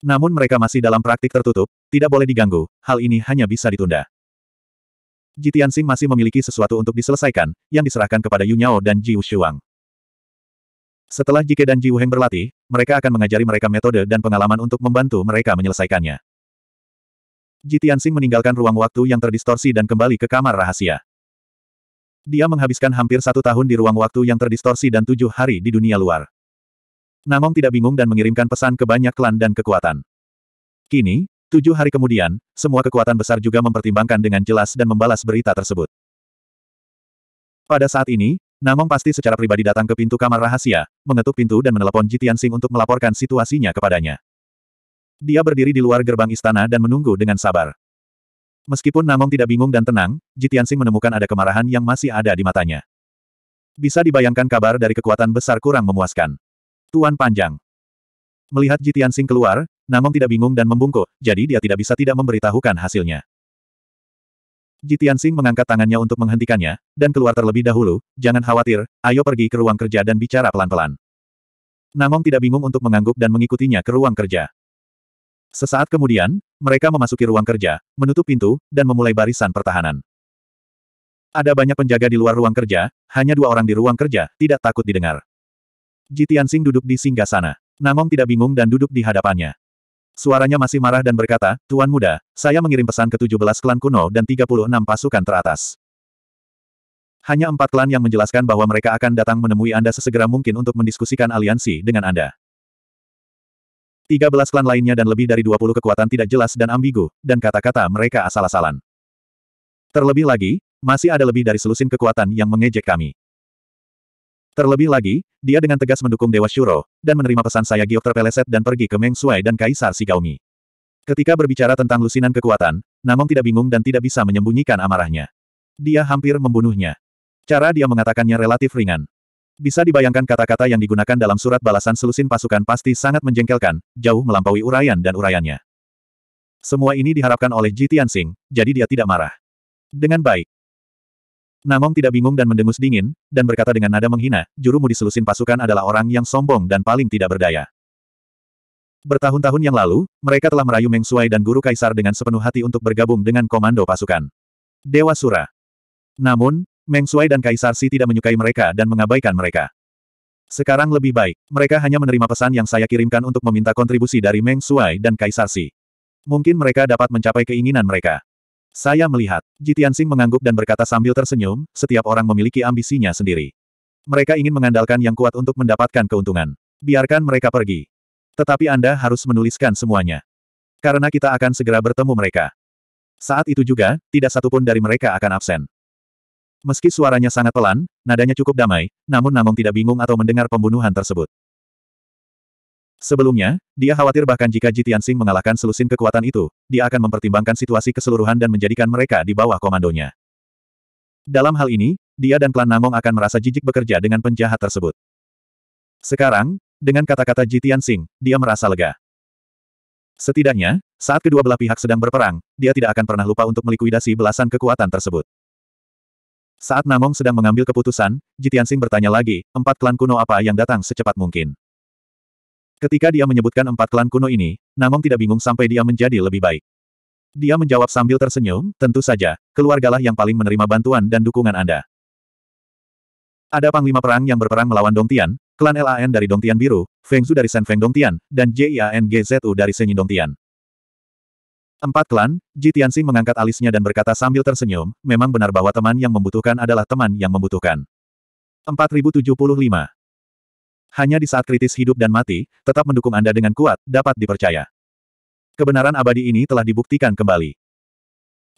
Namun mereka masih dalam praktik tertutup, tidak boleh diganggu, hal ini hanya bisa ditunda. Ji Tianxing masih memiliki sesuatu untuk diselesaikan, yang diserahkan kepada Yu Nyao dan Ji Wushuang. Setelah Jike dan Ji Wuheng berlatih, mereka akan mengajari mereka metode dan pengalaman untuk membantu mereka menyelesaikannya. Ji Tianxing meninggalkan ruang waktu yang terdistorsi dan kembali ke kamar rahasia. Dia menghabiskan hampir satu tahun di ruang waktu yang terdistorsi dan tujuh hari di dunia luar. Namong tidak bingung dan mengirimkan pesan ke banyak klan dan kekuatan. Kini, tujuh hari kemudian, semua kekuatan besar juga mempertimbangkan dengan jelas dan membalas berita tersebut. Pada saat ini, Namong pasti secara pribadi datang ke pintu kamar rahasia, mengetuk pintu dan menelepon Jitian Sing untuk melaporkan situasinya kepadanya. Dia berdiri di luar gerbang istana dan menunggu dengan sabar. Meskipun Namong tidak bingung dan tenang, Jitian Sing menemukan ada kemarahan yang masih ada di matanya. Bisa dibayangkan kabar dari kekuatan besar kurang memuaskan. Tuan Panjang. Melihat Jitian Sing keluar, Namong tidak bingung dan membungkuk, jadi dia tidak bisa tidak memberitahukan hasilnya. Jitian Tianxing mengangkat tangannya untuk menghentikannya, dan keluar terlebih dahulu, jangan khawatir, ayo pergi ke ruang kerja dan bicara pelan-pelan. Namong tidak bingung untuk mengangguk dan mengikutinya ke ruang kerja. Sesaat kemudian, mereka memasuki ruang kerja, menutup pintu, dan memulai barisan pertahanan. Ada banyak penjaga di luar ruang kerja, hanya dua orang di ruang kerja, tidak takut didengar. Jitian Tianxing duduk di singgah sana. Namong tidak bingung dan duduk di hadapannya. Suaranya masih marah dan berkata, Tuan Muda, saya mengirim pesan ke 17 klan kuno dan 36 pasukan teratas. Hanya empat klan yang menjelaskan bahwa mereka akan datang menemui Anda sesegera mungkin untuk mendiskusikan aliansi dengan Anda. 13 klan lainnya dan lebih dari 20 kekuatan tidak jelas dan ambigu, dan kata-kata mereka asal-asalan. Terlebih lagi, masih ada lebih dari selusin kekuatan yang mengejek kami. Terlebih lagi, dia dengan tegas mendukung Dewa Shuro, dan menerima pesan saya Giok terpeleset dan pergi ke Meng Shui dan Kaisar Sigaomi. Ketika berbicara tentang lusinan kekuatan, Namong tidak bingung dan tidak bisa menyembunyikan amarahnya. Dia hampir membunuhnya. Cara dia mengatakannya relatif ringan. Bisa dibayangkan kata-kata yang digunakan dalam surat balasan selusin pasukan pasti sangat menjengkelkan, jauh melampaui urayan dan uraiannya. Semua ini diharapkan oleh Ji Tianxing, jadi dia tidak marah. Dengan baik, Namong tidak bingung dan mendengus dingin, dan berkata dengan nada menghina, jurumu diselusin pasukan adalah orang yang sombong dan paling tidak berdaya. Bertahun-tahun yang lalu, mereka telah merayu Meng Suai dan Guru Kaisar dengan sepenuh hati untuk bergabung dengan komando pasukan. Dewa Sura. Namun, Meng Suai dan Kaisar Si tidak menyukai mereka dan mengabaikan mereka. Sekarang lebih baik, mereka hanya menerima pesan yang saya kirimkan untuk meminta kontribusi dari Meng Suai dan Kaisar Si. Mungkin mereka dapat mencapai keinginan mereka. Saya melihat, Jitiansing mengangguk dan berkata sambil tersenyum, setiap orang memiliki ambisinya sendiri. Mereka ingin mengandalkan yang kuat untuk mendapatkan keuntungan. Biarkan mereka pergi. Tetapi Anda harus menuliskan semuanya. Karena kita akan segera bertemu mereka. Saat itu juga, tidak satupun dari mereka akan absen. Meski suaranya sangat pelan, nadanya cukup damai, namun Namong tidak bingung atau mendengar pembunuhan tersebut. Sebelumnya, dia khawatir bahkan jika Jitiansing mengalahkan selusin kekuatan itu, dia akan mempertimbangkan situasi keseluruhan dan menjadikan mereka di bawah komandonya. Dalam hal ini, dia dan klan Namong akan merasa jijik bekerja dengan penjahat tersebut. Sekarang, dengan kata-kata Jitiansing, dia merasa lega. Setidaknya, saat kedua belah pihak sedang berperang, dia tidak akan pernah lupa untuk melikuidasi belasan kekuatan tersebut. Saat Namong sedang mengambil keputusan, Jitiansing bertanya lagi, empat klan kuno apa yang datang secepat mungkin. Ketika dia menyebutkan empat klan kuno ini, Namong tidak bingung sampai dia menjadi lebih baik. Dia menjawab sambil tersenyum, tentu saja, keluargalah yang paling menerima bantuan dan dukungan Anda. Ada panglima perang yang berperang melawan Dongtian, klan LAN dari Dongtian Biru, Feng Zhu dari Feng Dongtian, dan JIANGZU dari Senyin Dongtian. Empat klan, Ji Tianxing mengangkat alisnya dan berkata sambil tersenyum, memang benar bahwa teman yang membutuhkan adalah teman yang membutuhkan. 4075 hanya di saat kritis hidup dan mati, tetap mendukung Anda dengan kuat, dapat dipercaya. Kebenaran abadi ini telah dibuktikan kembali.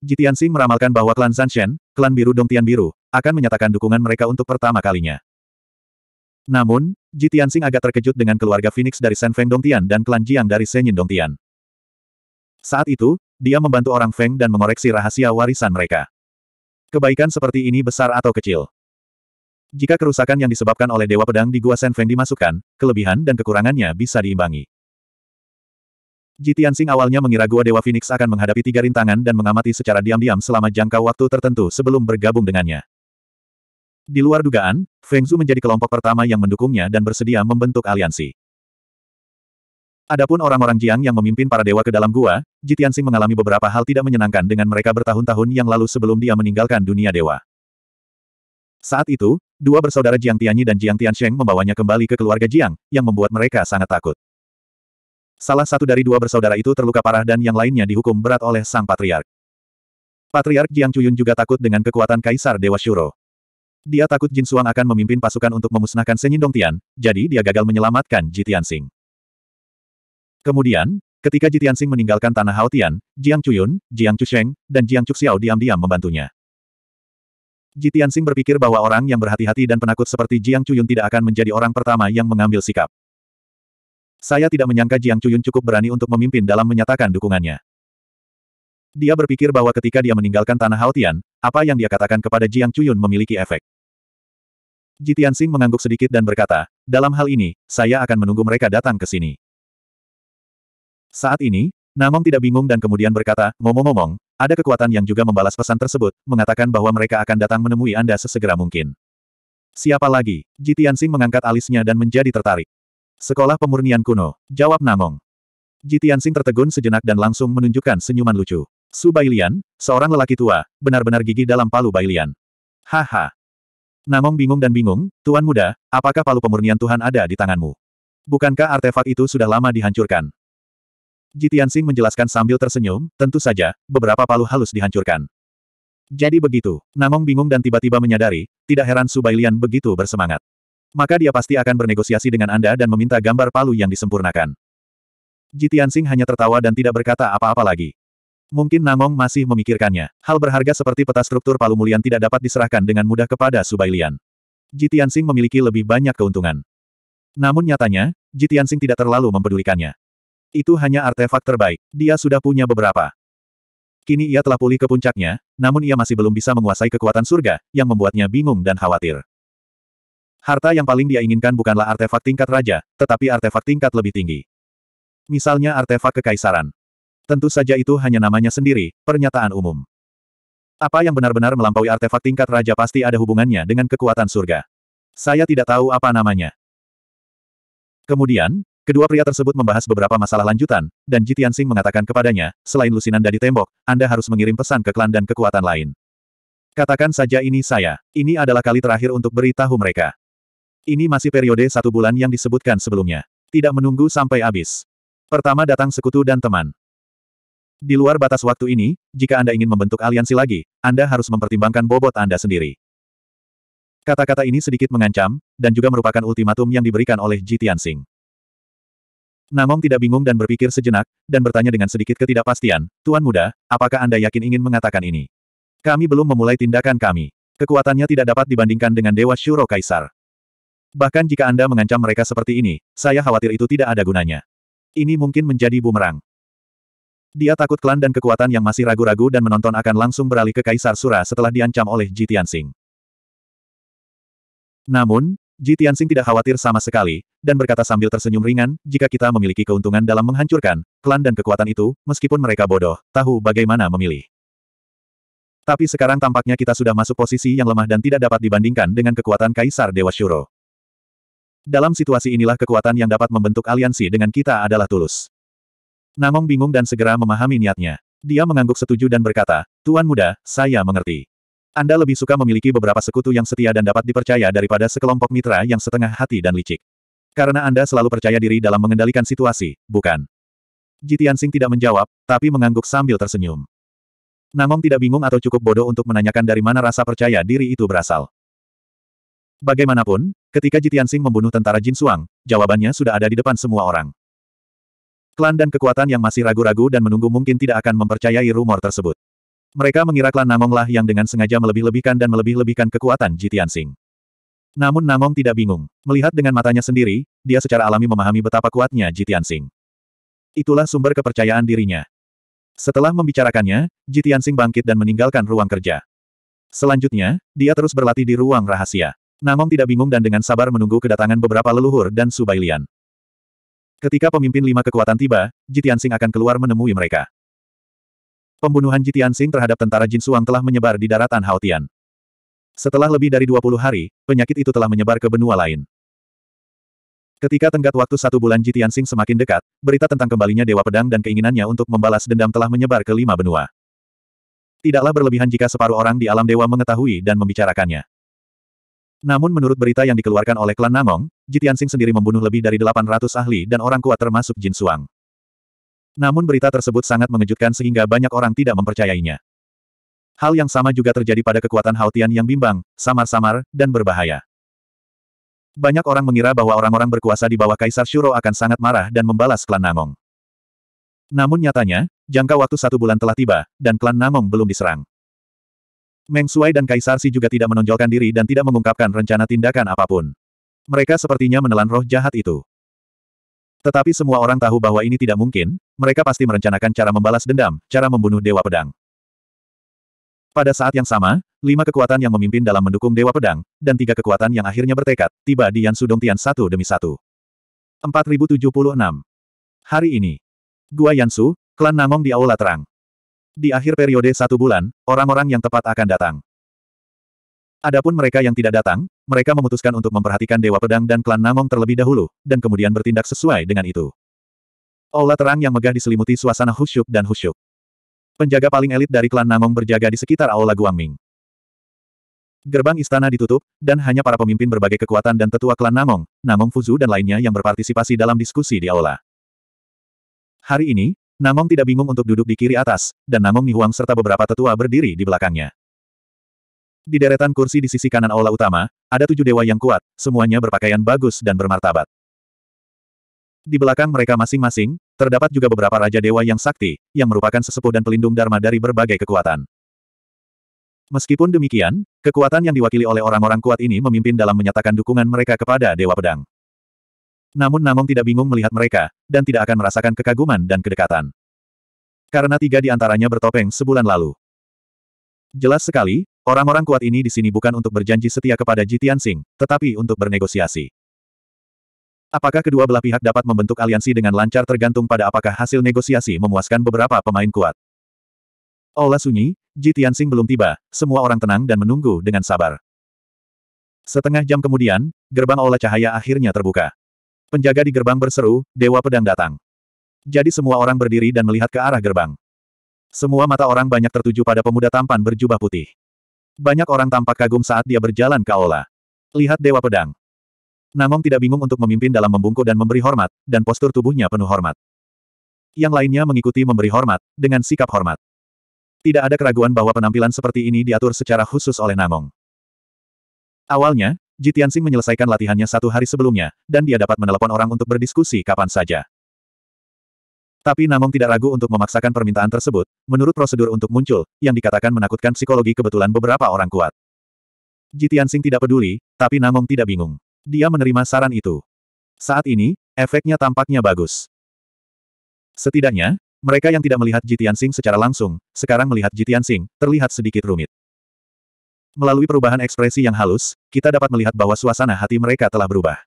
Jitian Sing meramalkan bahwa klan Zanshen, klan biru Dongtian biru, akan menyatakan dukungan mereka untuk pertama kalinya. Namun, Jitian Sing agak terkejut dengan keluarga Phoenix dari Shen Feng Dongtian dan klan Jiang dari Dong Dongtian. Saat itu, dia membantu orang Feng dan mengoreksi rahasia warisan mereka. Kebaikan seperti ini besar atau kecil? Jika kerusakan yang disebabkan oleh Dewa Pedang di Gua Senfeng dimasukkan, kelebihan dan kekurangannya bisa diimbangi. Jitian Sing awalnya mengira Gua Dewa Phoenix akan menghadapi tiga rintangan dan mengamati secara diam-diam selama jangka waktu tertentu sebelum bergabung dengannya. Di luar dugaan, Feng Zhu menjadi kelompok pertama yang mendukungnya dan bersedia membentuk aliansi. Adapun orang-orang Jiang yang memimpin para dewa ke dalam gua, Jitian Sing mengalami beberapa hal tidak menyenangkan dengan mereka bertahun-tahun yang lalu sebelum dia meninggalkan dunia dewa. Saat itu, dua bersaudara Jiang Tianyi dan Jiang Tiansheng membawanya kembali ke keluarga Jiang, yang membuat mereka sangat takut. Salah satu dari dua bersaudara itu terluka parah dan yang lainnya dihukum berat oleh sang patriark. Patriark Jiang Chuyun juga takut dengan kekuatan Kaisar Dewa Shuro. Dia takut Jin Suang akan memimpin pasukan untuk memusnahkan Senyindong Tian, jadi dia gagal menyelamatkan Tian Sing. Kemudian, ketika Tian Sing meninggalkan tanah Haotian, Jiang Chuyun, Jiang Chusheng, dan Jiang Chuxiao diam-diam membantunya. Ji Tianxing berpikir bahwa orang yang berhati-hati dan penakut seperti Jiang Chuyun tidak akan menjadi orang pertama yang mengambil sikap. Saya tidak menyangka Jiang Chuyun cukup berani untuk memimpin dalam menyatakan dukungannya. Dia berpikir bahwa ketika dia meninggalkan tanah Haotian, apa yang dia katakan kepada Jiang Chuyun memiliki efek. Ji Tianxing mengangguk sedikit dan berkata, dalam hal ini, saya akan menunggu mereka datang ke sini. Saat ini, Namong tidak bingung dan kemudian berkata, ngomong-ngomong, ada kekuatan yang juga membalas pesan tersebut, mengatakan bahwa mereka akan datang menemui Anda sesegera mungkin. Siapa lagi? Jitiansing mengangkat alisnya dan menjadi tertarik. Sekolah pemurnian kuno, jawab Namong. Jitiansing tertegun sejenak dan langsung menunjukkan senyuman lucu. Su Bailian, seorang lelaki tua, benar-benar gigi dalam palu Bailian. Haha. Namong bingung dan bingung, Tuan Muda, apakah palu pemurnian Tuhan ada di tanganmu? Bukankah artefak itu sudah lama dihancurkan? Jitian Jitiansing menjelaskan sambil tersenyum, tentu saja, beberapa palu halus dihancurkan. Jadi begitu, Namong bingung dan tiba-tiba menyadari, tidak heran Subailian begitu bersemangat. Maka dia pasti akan bernegosiasi dengan Anda dan meminta gambar palu yang disempurnakan. Jitian Jitiansing hanya tertawa dan tidak berkata apa-apa lagi. Mungkin Namong masih memikirkannya. Hal berharga seperti peta struktur palu mulian tidak dapat diserahkan dengan mudah kepada Subailian. Jitiansing memiliki lebih banyak keuntungan. Namun nyatanya, Jitian Jitiansing tidak terlalu mempedulikannya. Itu hanya artefak terbaik. Dia sudah punya beberapa. Kini ia telah pulih ke puncaknya, namun ia masih belum bisa menguasai kekuatan surga, yang membuatnya bingung dan khawatir. Harta yang paling dia inginkan bukanlah artefak tingkat raja, tetapi artefak tingkat lebih tinggi. Misalnya artefak kekaisaran. Tentu saja itu hanya namanya sendiri, pernyataan umum. Apa yang benar-benar melampaui artefak tingkat raja pasti ada hubungannya dengan kekuatan surga. Saya tidak tahu apa namanya. Kemudian, Kedua pria tersebut membahas beberapa masalah lanjutan, dan Jitian Sing mengatakan kepadanya, selain lusinan dari tembok, Anda harus mengirim pesan ke klan dan kekuatan lain. Katakan saja ini saya. Ini adalah kali terakhir untuk beritahu mereka. Ini masih periode satu bulan yang disebutkan sebelumnya. Tidak menunggu sampai habis. Pertama datang sekutu dan teman. Di luar batas waktu ini, jika Anda ingin membentuk aliansi lagi, Anda harus mempertimbangkan bobot Anda sendiri. Kata-kata ini sedikit mengancam, dan juga merupakan ultimatum yang diberikan oleh Jitian Singh. Namom tidak bingung dan berpikir sejenak, dan bertanya dengan sedikit ketidakpastian, Tuan Muda, apakah Anda yakin ingin mengatakan ini? Kami belum memulai tindakan kami. Kekuatannya tidak dapat dibandingkan dengan Dewa Shuro Kaisar. Bahkan jika Anda mengancam mereka seperti ini, saya khawatir itu tidak ada gunanya. Ini mungkin menjadi bumerang. Dia takut klan dan kekuatan yang masih ragu-ragu dan menonton akan langsung beralih ke Kaisar Sura setelah diancam oleh Jitian Singh. Namun, Ji Tianxing tidak khawatir sama sekali, dan berkata sambil tersenyum ringan, jika kita memiliki keuntungan dalam menghancurkan klan dan kekuatan itu, meskipun mereka bodoh, tahu bagaimana memilih. Tapi sekarang tampaknya kita sudah masuk posisi yang lemah dan tidak dapat dibandingkan dengan kekuatan Kaisar Dewa Shuro. Dalam situasi inilah kekuatan yang dapat membentuk aliansi dengan kita adalah tulus. Namong bingung dan segera memahami niatnya. Dia mengangguk setuju dan berkata, Tuan muda, saya mengerti. Anda lebih suka memiliki beberapa sekutu yang setia dan dapat dipercaya daripada sekelompok mitra yang setengah hati dan licik. Karena Anda selalu percaya diri dalam mengendalikan situasi, bukan? Jitiansing tidak menjawab, tapi mengangguk sambil tersenyum. Nangong tidak bingung atau cukup bodoh untuk menanyakan dari mana rasa percaya diri itu berasal. Bagaimanapun, ketika Jitiansing membunuh tentara Jin Suang, jawabannya sudah ada di depan semua orang. Klan dan kekuatan yang masih ragu-ragu dan menunggu mungkin tidak akan mempercayai rumor tersebut. Mereka mengira klan Namong lah yang dengan sengaja melebih-lebihkan dan melebih-lebihkan kekuatan Jitian Sing. Namun Namong tidak bingung. Melihat dengan matanya sendiri, dia secara alami memahami betapa kuatnya Jitian Sing. Itulah sumber kepercayaan dirinya. Setelah membicarakannya, Jitian Sing bangkit dan meninggalkan ruang kerja. Selanjutnya, dia terus berlatih di ruang rahasia. Namong tidak bingung dan dengan sabar menunggu kedatangan beberapa leluhur dan subailian. Ketika pemimpin lima kekuatan tiba, Jitian Sing akan keluar menemui mereka. Pembunuhan Jitian Sing terhadap tentara Jin Suang telah menyebar di daratan Haotian. Setelah lebih dari 20 hari, penyakit itu telah menyebar ke benua lain. Ketika tenggat waktu satu bulan Jitian Sing semakin dekat, berita tentang kembalinya Dewa Pedang dan keinginannya untuk membalas dendam telah menyebar ke lima benua. Tidaklah berlebihan jika separuh orang di alam dewa mengetahui dan membicarakannya. Namun menurut berita yang dikeluarkan oleh klan Namong, Jitian Sing sendiri membunuh lebih dari 800 ahli dan orang kuat termasuk Jin Suang. Namun berita tersebut sangat mengejutkan sehingga banyak orang tidak mempercayainya. Hal yang sama juga terjadi pada kekuatan Haotian yang bimbang, samar-samar, dan berbahaya. Banyak orang mengira bahwa orang-orang berkuasa di bawah Kaisar Shuro akan sangat marah dan membalas klan Nangong. Namun nyatanya, jangka waktu satu bulan telah tiba, dan klan Nangong belum diserang. Meng Shuai dan Kaisar Si juga tidak menonjolkan diri dan tidak mengungkapkan rencana tindakan apapun. Mereka sepertinya menelan roh jahat itu. Tetapi semua orang tahu bahwa ini tidak mungkin, mereka pasti merencanakan cara membalas dendam, cara membunuh Dewa Pedang. Pada saat yang sama, lima kekuatan yang memimpin dalam mendukung Dewa Pedang, dan tiga kekuatan yang akhirnya bertekad, tiba di Yansu Tian satu demi satu. 4076. Hari ini. Gua Yansu, klan Namong di Aula Terang. Di akhir periode satu bulan, orang-orang yang tepat akan datang. Adapun mereka yang tidak datang, mereka memutuskan untuk memperhatikan Dewa Pedang dan klan Namong terlebih dahulu, dan kemudian bertindak sesuai dengan itu. Aula terang yang megah diselimuti suasana khusyuk dan khusyuk. Penjaga paling elit dari klan Namong berjaga di sekitar Aula Guangming. Gerbang istana ditutup, dan hanya para pemimpin berbagai kekuatan dan tetua klan Namong, Namong Fuzu dan lainnya yang berpartisipasi dalam diskusi di Aula. Hari ini, Namong tidak bingung untuk duduk di kiri atas, dan Namong Nihuang serta beberapa tetua berdiri di belakangnya. Di deretan kursi di sisi kanan aula utama, ada tujuh dewa yang kuat, semuanya berpakaian bagus dan bermartabat. Di belakang mereka masing-masing, terdapat juga beberapa raja dewa yang sakti, yang merupakan sesepuh dan pelindung dharma dari berbagai kekuatan. Meskipun demikian, kekuatan yang diwakili oleh orang-orang kuat ini memimpin dalam menyatakan dukungan mereka kepada Dewa Pedang. Namun Namong tidak bingung melihat mereka, dan tidak akan merasakan kekaguman dan kedekatan. Karena tiga di antaranya bertopeng sebulan lalu. Jelas sekali, Orang-orang kuat ini di sini bukan untuk berjanji setia kepada Ji Tianxing, tetapi untuk bernegosiasi. Apakah kedua belah pihak dapat membentuk aliansi dengan lancar tergantung pada apakah hasil negosiasi memuaskan beberapa pemain kuat. Ola sunyi, Ji Tianxing belum tiba, semua orang tenang dan menunggu dengan sabar. Setengah jam kemudian, gerbang olah Cahaya akhirnya terbuka. Penjaga di gerbang berseru, Dewa Pedang datang. Jadi semua orang berdiri dan melihat ke arah gerbang. Semua mata orang banyak tertuju pada pemuda tampan berjubah putih. Banyak orang tampak kagum saat dia berjalan ke aula. Lihat Dewa Pedang. Namong tidak bingung untuk memimpin dalam membungkuk dan memberi hormat, dan postur tubuhnya penuh hormat. Yang lainnya mengikuti memberi hormat, dengan sikap hormat. Tidak ada keraguan bahwa penampilan seperti ini diatur secara khusus oleh Namong. Awalnya, Jitian Sing menyelesaikan latihannya satu hari sebelumnya, dan dia dapat menelepon orang untuk berdiskusi kapan saja. Tapi Namong tidak ragu untuk memaksakan permintaan tersebut, menurut prosedur untuk muncul, yang dikatakan menakutkan psikologi kebetulan beberapa orang kuat. Jitian Sing tidak peduli, tapi Namong tidak bingung. Dia menerima saran itu. Saat ini, efeknya tampaknya bagus. Setidaknya, mereka yang tidak melihat Jitian Sing secara langsung, sekarang melihat Jitian Sing, terlihat sedikit rumit. Melalui perubahan ekspresi yang halus, kita dapat melihat bahwa suasana hati mereka telah berubah.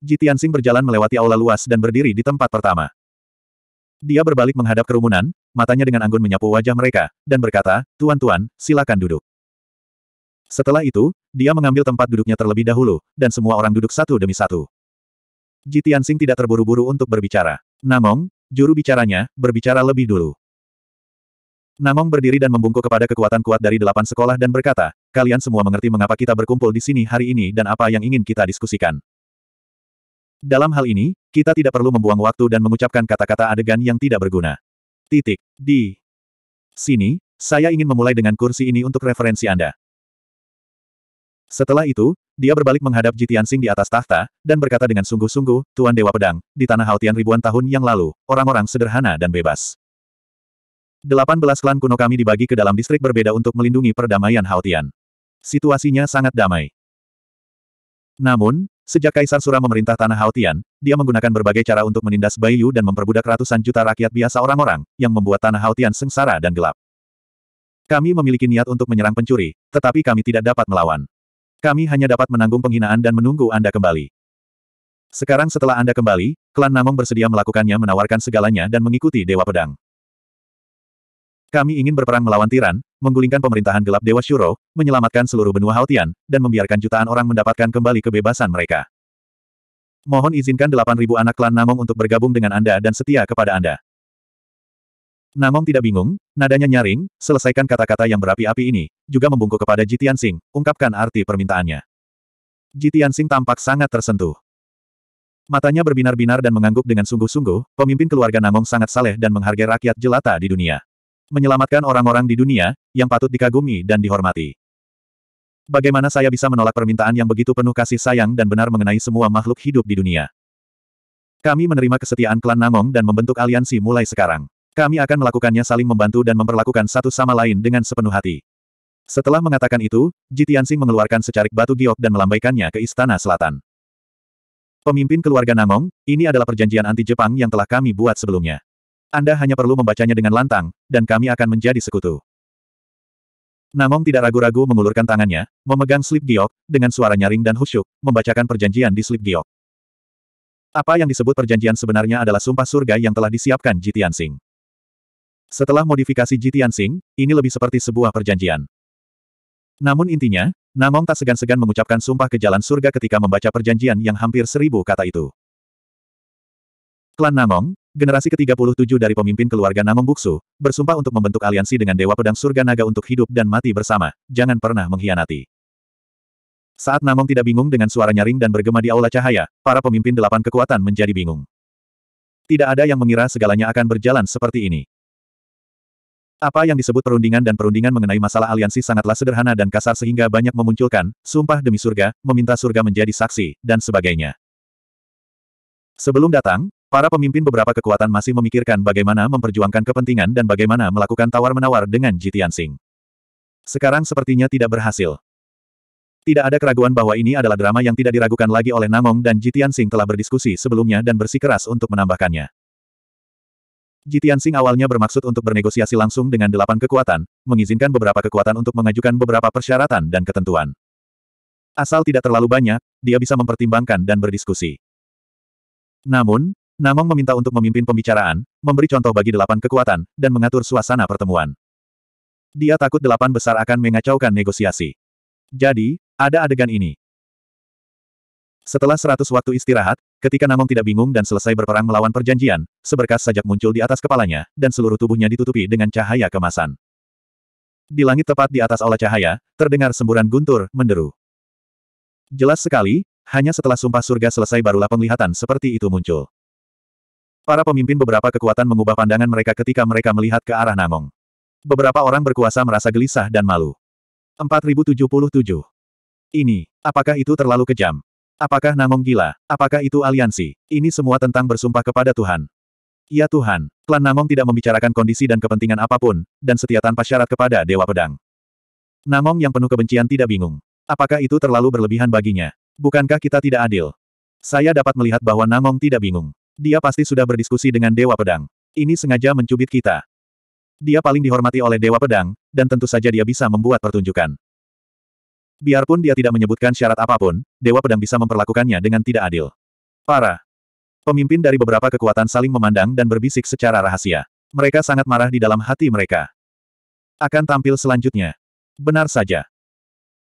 Jitian Sing berjalan melewati aula luas dan berdiri di tempat pertama. Dia berbalik menghadap kerumunan, matanya dengan anggun menyapu wajah mereka, dan berkata, Tuan-tuan, silakan duduk. Setelah itu, dia mengambil tempat duduknya terlebih dahulu, dan semua orang duduk satu demi satu. Jitian Sing tidak terburu-buru untuk berbicara. Namong, juru bicaranya, berbicara lebih dulu. Namong berdiri dan membungkuk kepada kekuatan kuat dari delapan sekolah dan berkata, kalian semua mengerti mengapa kita berkumpul di sini hari ini dan apa yang ingin kita diskusikan. Dalam hal ini, kita tidak perlu membuang waktu dan mengucapkan kata-kata adegan yang tidak berguna. Titik. Di sini, saya ingin memulai dengan kursi ini untuk referensi Anda. Setelah itu, dia berbalik menghadap Jitian Sing di atas tahta, dan berkata dengan sungguh-sungguh, Tuan Dewa Pedang, di tanah Haotian ribuan tahun yang lalu, orang-orang sederhana dan bebas. Delapan belas klan kuno kami dibagi ke dalam distrik berbeda untuk melindungi perdamaian Haotian. Situasinya sangat damai. Namun, Sejak Kaisar Sura memerintah tanah Haotian, dia menggunakan berbagai cara untuk menindas Bai Yu dan memperbudak ratusan juta rakyat biasa orang-orang, yang membuat tanah Haotian sengsara dan gelap. Kami memiliki niat untuk menyerang pencuri, tetapi kami tidak dapat melawan. Kami hanya dapat menanggung penghinaan dan menunggu Anda kembali. Sekarang setelah Anda kembali, klan Namong bersedia melakukannya menawarkan segalanya dan mengikuti Dewa Pedang. Kami ingin berperang melawan tiran, menggulingkan pemerintahan gelap Dewa Shuro, menyelamatkan seluruh benua Haotian, dan membiarkan jutaan orang mendapatkan kembali kebebasan mereka. Mohon izinkan 8.000 anak klan Namong untuk bergabung dengan Anda dan setia kepada Anda. Namong tidak bingung, nadanya nyaring, selesaikan kata-kata yang berapi-api ini, juga membungkuk kepada Jitian Sing, ungkapkan arti permintaannya. Jitian Sing tampak sangat tersentuh. Matanya berbinar-binar dan mengangguk dengan sungguh-sungguh, pemimpin keluarga Namong sangat saleh dan menghargai rakyat jelata di dunia. Menyelamatkan orang-orang di dunia, yang patut dikagumi dan dihormati. Bagaimana saya bisa menolak permintaan yang begitu penuh kasih sayang dan benar mengenai semua makhluk hidup di dunia? Kami menerima kesetiaan klan Namong dan membentuk aliansi mulai sekarang. Kami akan melakukannya saling membantu dan memperlakukan satu sama lain dengan sepenuh hati. Setelah mengatakan itu, Jitiansing mengeluarkan secarik batu giok dan melambaikannya ke Istana Selatan. Pemimpin keluarga Namong, ini adalah perjanjian anti-Jepang yang telah kami buat sebelumnya. Anda hanya perlu membacanya dengan lantang, dan kami akan menjadi sekutu. Namong tidak ragu-ragu mengulurkan tangannya, memegang slip giok, dengan suara nyaring dan husyuk, membacakan perjanjian di slip giok. Apa yang disebut perjanjian sebenarnya adalah sumpah surga yang telah disiapkan Jitian Sing. Setelah modifikasi Jitian Sing, ini lebih seperti sebuah perjanjian. Namun intinya, Namong tak segan-segan mengucapkan sumpah ke jalan surga ketika membaca perjanjian yang hampir seribu kata itu. Klan Namong, generasi ke-37 dari pemimpin keluarga Namong Buksu, bersumpah untuk membentuk aliansi dengan Dewa Pedang Surga Naga untuk hidup dan mati bersama, jangan pernah mengkhianati. Saat Namong tidak bingung dengan suara nyaring dan bergema di aula cahaya, para pemimpin delapan kekuatan menjadi bingung. Tidak ada yang mengira segalanya akan berjalan seperti ini. Apa yang disebut perundingan dan perundingan mengenai masalah aliansi sangatlah sederhana dan kasar sehingga banyak memunculkan, sumpah demi surga, meminta surga menjadi saksi, dan sebagainya. Sebelum datang, Para pemimpin beberapa kekuatan masih memikirkan bagaimana memperjuangkan kepentingan dan bagaimana melakukan tawar-menawar dengan Jitian Sing. Sekarang sepertinya tidak berhasil. Tidak ada keraguan bahwa ini adalah drama yang tidak diragukan lagi oleh Namong dan Jitian Sing telah berdiskusi sebelumnya dan bersikeras untuk menambahkannya. Jitian Sing awalnya bermaksud untuk bernegosiasi langsung dengan delapan kekuatan, mengizinkan beberapa kekuatan untuk mengajukan beberapa persyaratan dan ketentuan. Asal tidak terlalu banyak, dia bisa mempertimbangkan dan berdiskusi. Namun, Namong meminta untuk memimpin pembicaraan, memberi contoh bagi delapan kekuatan, dan mengatur suasana pertemuan. Dia takut delapan besar akan mengacaukan negosiasi. Jadi, ada adegan ini. Setelah seratus waktu istirahat, ketika Namong tidak bingung dan selesai berperang melawan perjanjian, seberkas sajak muncul di atas kepalanya, dan seluruh tubuhnya ditutupi dengan cahaya kemasan. Di langit tepat di atas aula cahaya, terdengar semburan guntur, menderu. Jelas sekali, hanya setelah sumpah surga selesai barulah penglihatan seperti itu muncul. Para pemimpin beberapa kekuatan mengubah pandangan mereka ketika mereka melihat ke arah Namong. Beberapa orang berkuasa merasa gelisah dan malu. 4077. Ini, apakah itu terlalu kejam? Apakah Namong gila? Apakah itu aliansi? Ini semua tentang bersumpah kepada Tuhan. Ya Tuhan, klan Namong tidak membicarakan kondisi dan kepentingan apapun, dan setia tanpa syarat kepada Dewa Pedang. Namong yang penuh kebencian tidak bingung. Apakah itu terlalu berlebihan baginya? Bukankah kita tidak adil? Saya dapat melihat bahwa Namong tidak bingung. Dia pasti sudah berdiskusi dengan Dewa Pedang. Ini sengaja mencubit kita. Dia paling dihormati oleh Dewa Pedang, dan tentu saja dia bisa membuat pertunjukan. Biarpun dia tidak menyebutkan syarat apapun, Dewa Pedang bisa memperlakukannya dengan tidak adil. Para pemimpin dari beberapa kekuatan saling memandang dan berbisik secara rahasia. Mereka sangat marah di dalam hati mereka. Akan tampil selanjutnya. Benar saja.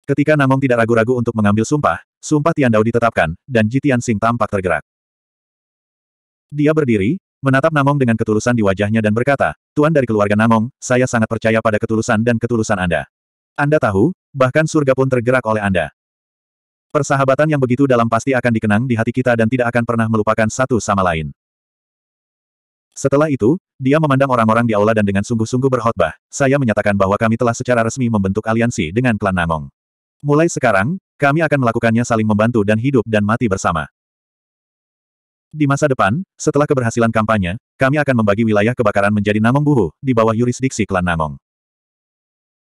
Ketika Namong tidak ragu-ragu untuk mengambil sumpah, sumpah Tian Dao ditetapkan, dan Jitian Sing tampak tergerak. Dia berdiri, menatap Namong dengan ketulusan di wajahnya dan berkata, Tuan dari keluarga Namong, saya sangat percaya pada ketulusan dan ketulusan Anda. Anda tahu, bahkan surga pun tergerak oleh Anda. Persahabatan yang begitu dalam pasti akan dikenang di hati kita dan tidak akan pernah melupakan satu sama lain. Setelah itu, dia memandang orang-orang di aula dan dengan sungguh-sungguh berkhotbah, saya menyatakan bahwa kami telah secara resmi membentuk aliansi dengan klan Namong. Mulai sekarang, kami akan melakukannya saling membantu dan hidup dan mati bersama. Di masa depan, setelah keberhasilan kampanye, kami akan membagi wilayah kebakaran menjadi Namong Buhu, di bawah yurisdiksi klan Namong.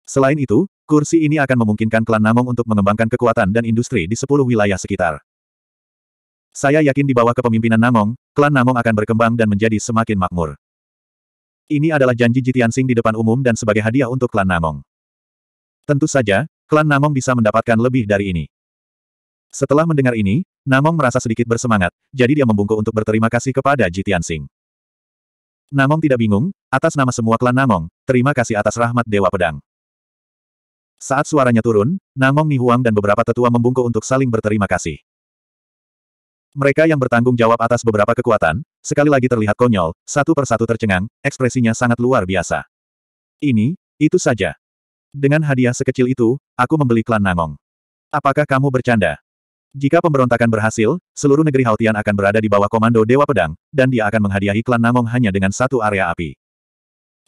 Selain itu, kursi ini akan memungkinkan klan Namong untuk mengembangkan kekuatan dan industri di sepuluh wilayah sekitar. Saya yakin di bawah kepemimpinan Namong, klan Namong akan berkembang dan menjadi semakin makmur. Ini adalah janji Jitian Sing di depan umum dan sebagai hadiah untuk klan Namong. Tentu saja, klan Namong bisa mendapatkan lebih dari ini. Setelah mendengar ini, Namong merasa sedikit bersemangat, jadi dia membungkuk untuk berterima kasih kepada Ji Tianxing. Namong tidak bingung, atas nama semua klan Namong, terima kasih atas rahmat Dewa Pedang. Saat suaranya turun, Namong Nihuang dan beberapa tetua membungkuk untuk saling berterima kasih. Mereka yang bertanggung jawab atas beberapa kekuatan, sekali lagi terlihat konyol, satu persatu tercengang, ekspresinya sangat luar biasa. Ini, itu saja. Dengan hadiah sekecil itu, aku membeli klan Namong. Apakah kamu bercanda? Jika pemberontakan berhasil, seluruh negeri Haotian akan berada di bawah komando Dewa Pedang, dan dia akan menghadiahi klan Nangong hanya dengan satu area api.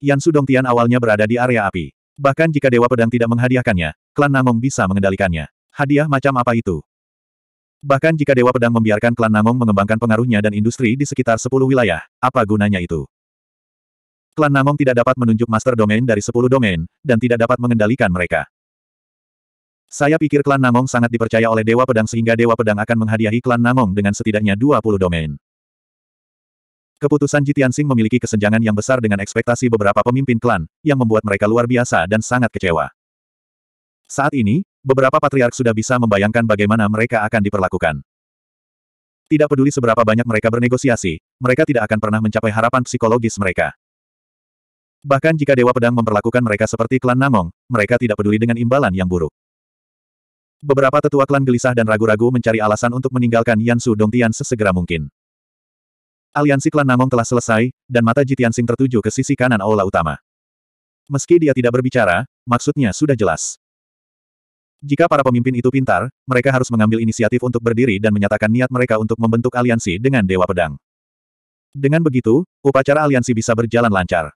Yan Sudong Tian awalnya berada di area api. Bahkan jika Dewa Pedang tidak menghadiahkannya, klan Nangong bisa mengendalikannya. Hadiah macam apa itu? Bahkan jika Dewa Pedang membiarkan klan Nangong mengembangkan pengaruhnya dan industri di sekitar 10 wilayah, apa gunanya itu? Klan Nangong tidak dapat menunjuk master domain dari 10 domain, dan tidak dapat mengendalikan mereka. Saya pikir klan Namong sangat dipercaya oleh Dewa Pedang sehingga Dewa Pedang akan menghadiahi klan Namong dengan setidaknya 20 domain. Keputusan Jitian Sing memiliki kesenjangan yang besar dengan ekspektasi beberapa pemimpin klan, yang membuat mereka luar biasa dan sangat kecewa. Saat ini, beberapa patriark sudah bisa membayangkan bagaimana mereka akan diperlakukan. Tidak peduli seberapa banyak mereka bernegosiasi, mereka tidak akan pernah mencapai harapan psikologis mereka. Bahkan jika Dewa Pedang memperlakukan mereka seperti klan Namong, mereka tidak peduli dengan imbalan yang buruk. Beberapa tetua klan gelisah dan ragu-ragu mencari alasan untuk meninggalkan Yansu Dongtian sesegera mungkin. Aliansi klan Namong telah selesai, dan mata Jitiansing tertuju ke sisi kanan aula utama. Meski dia tidak berbicara, maksudnya sudah jelas. Jika para pemimpin itu pintar, mereka harus mengambil inisiatif untuk berdiri dan menyatakan niat mereka untuk membentuk aliansi dengan Dewa Pedang. Dengan begitu, upacara aliansi bisa berjalan lancar.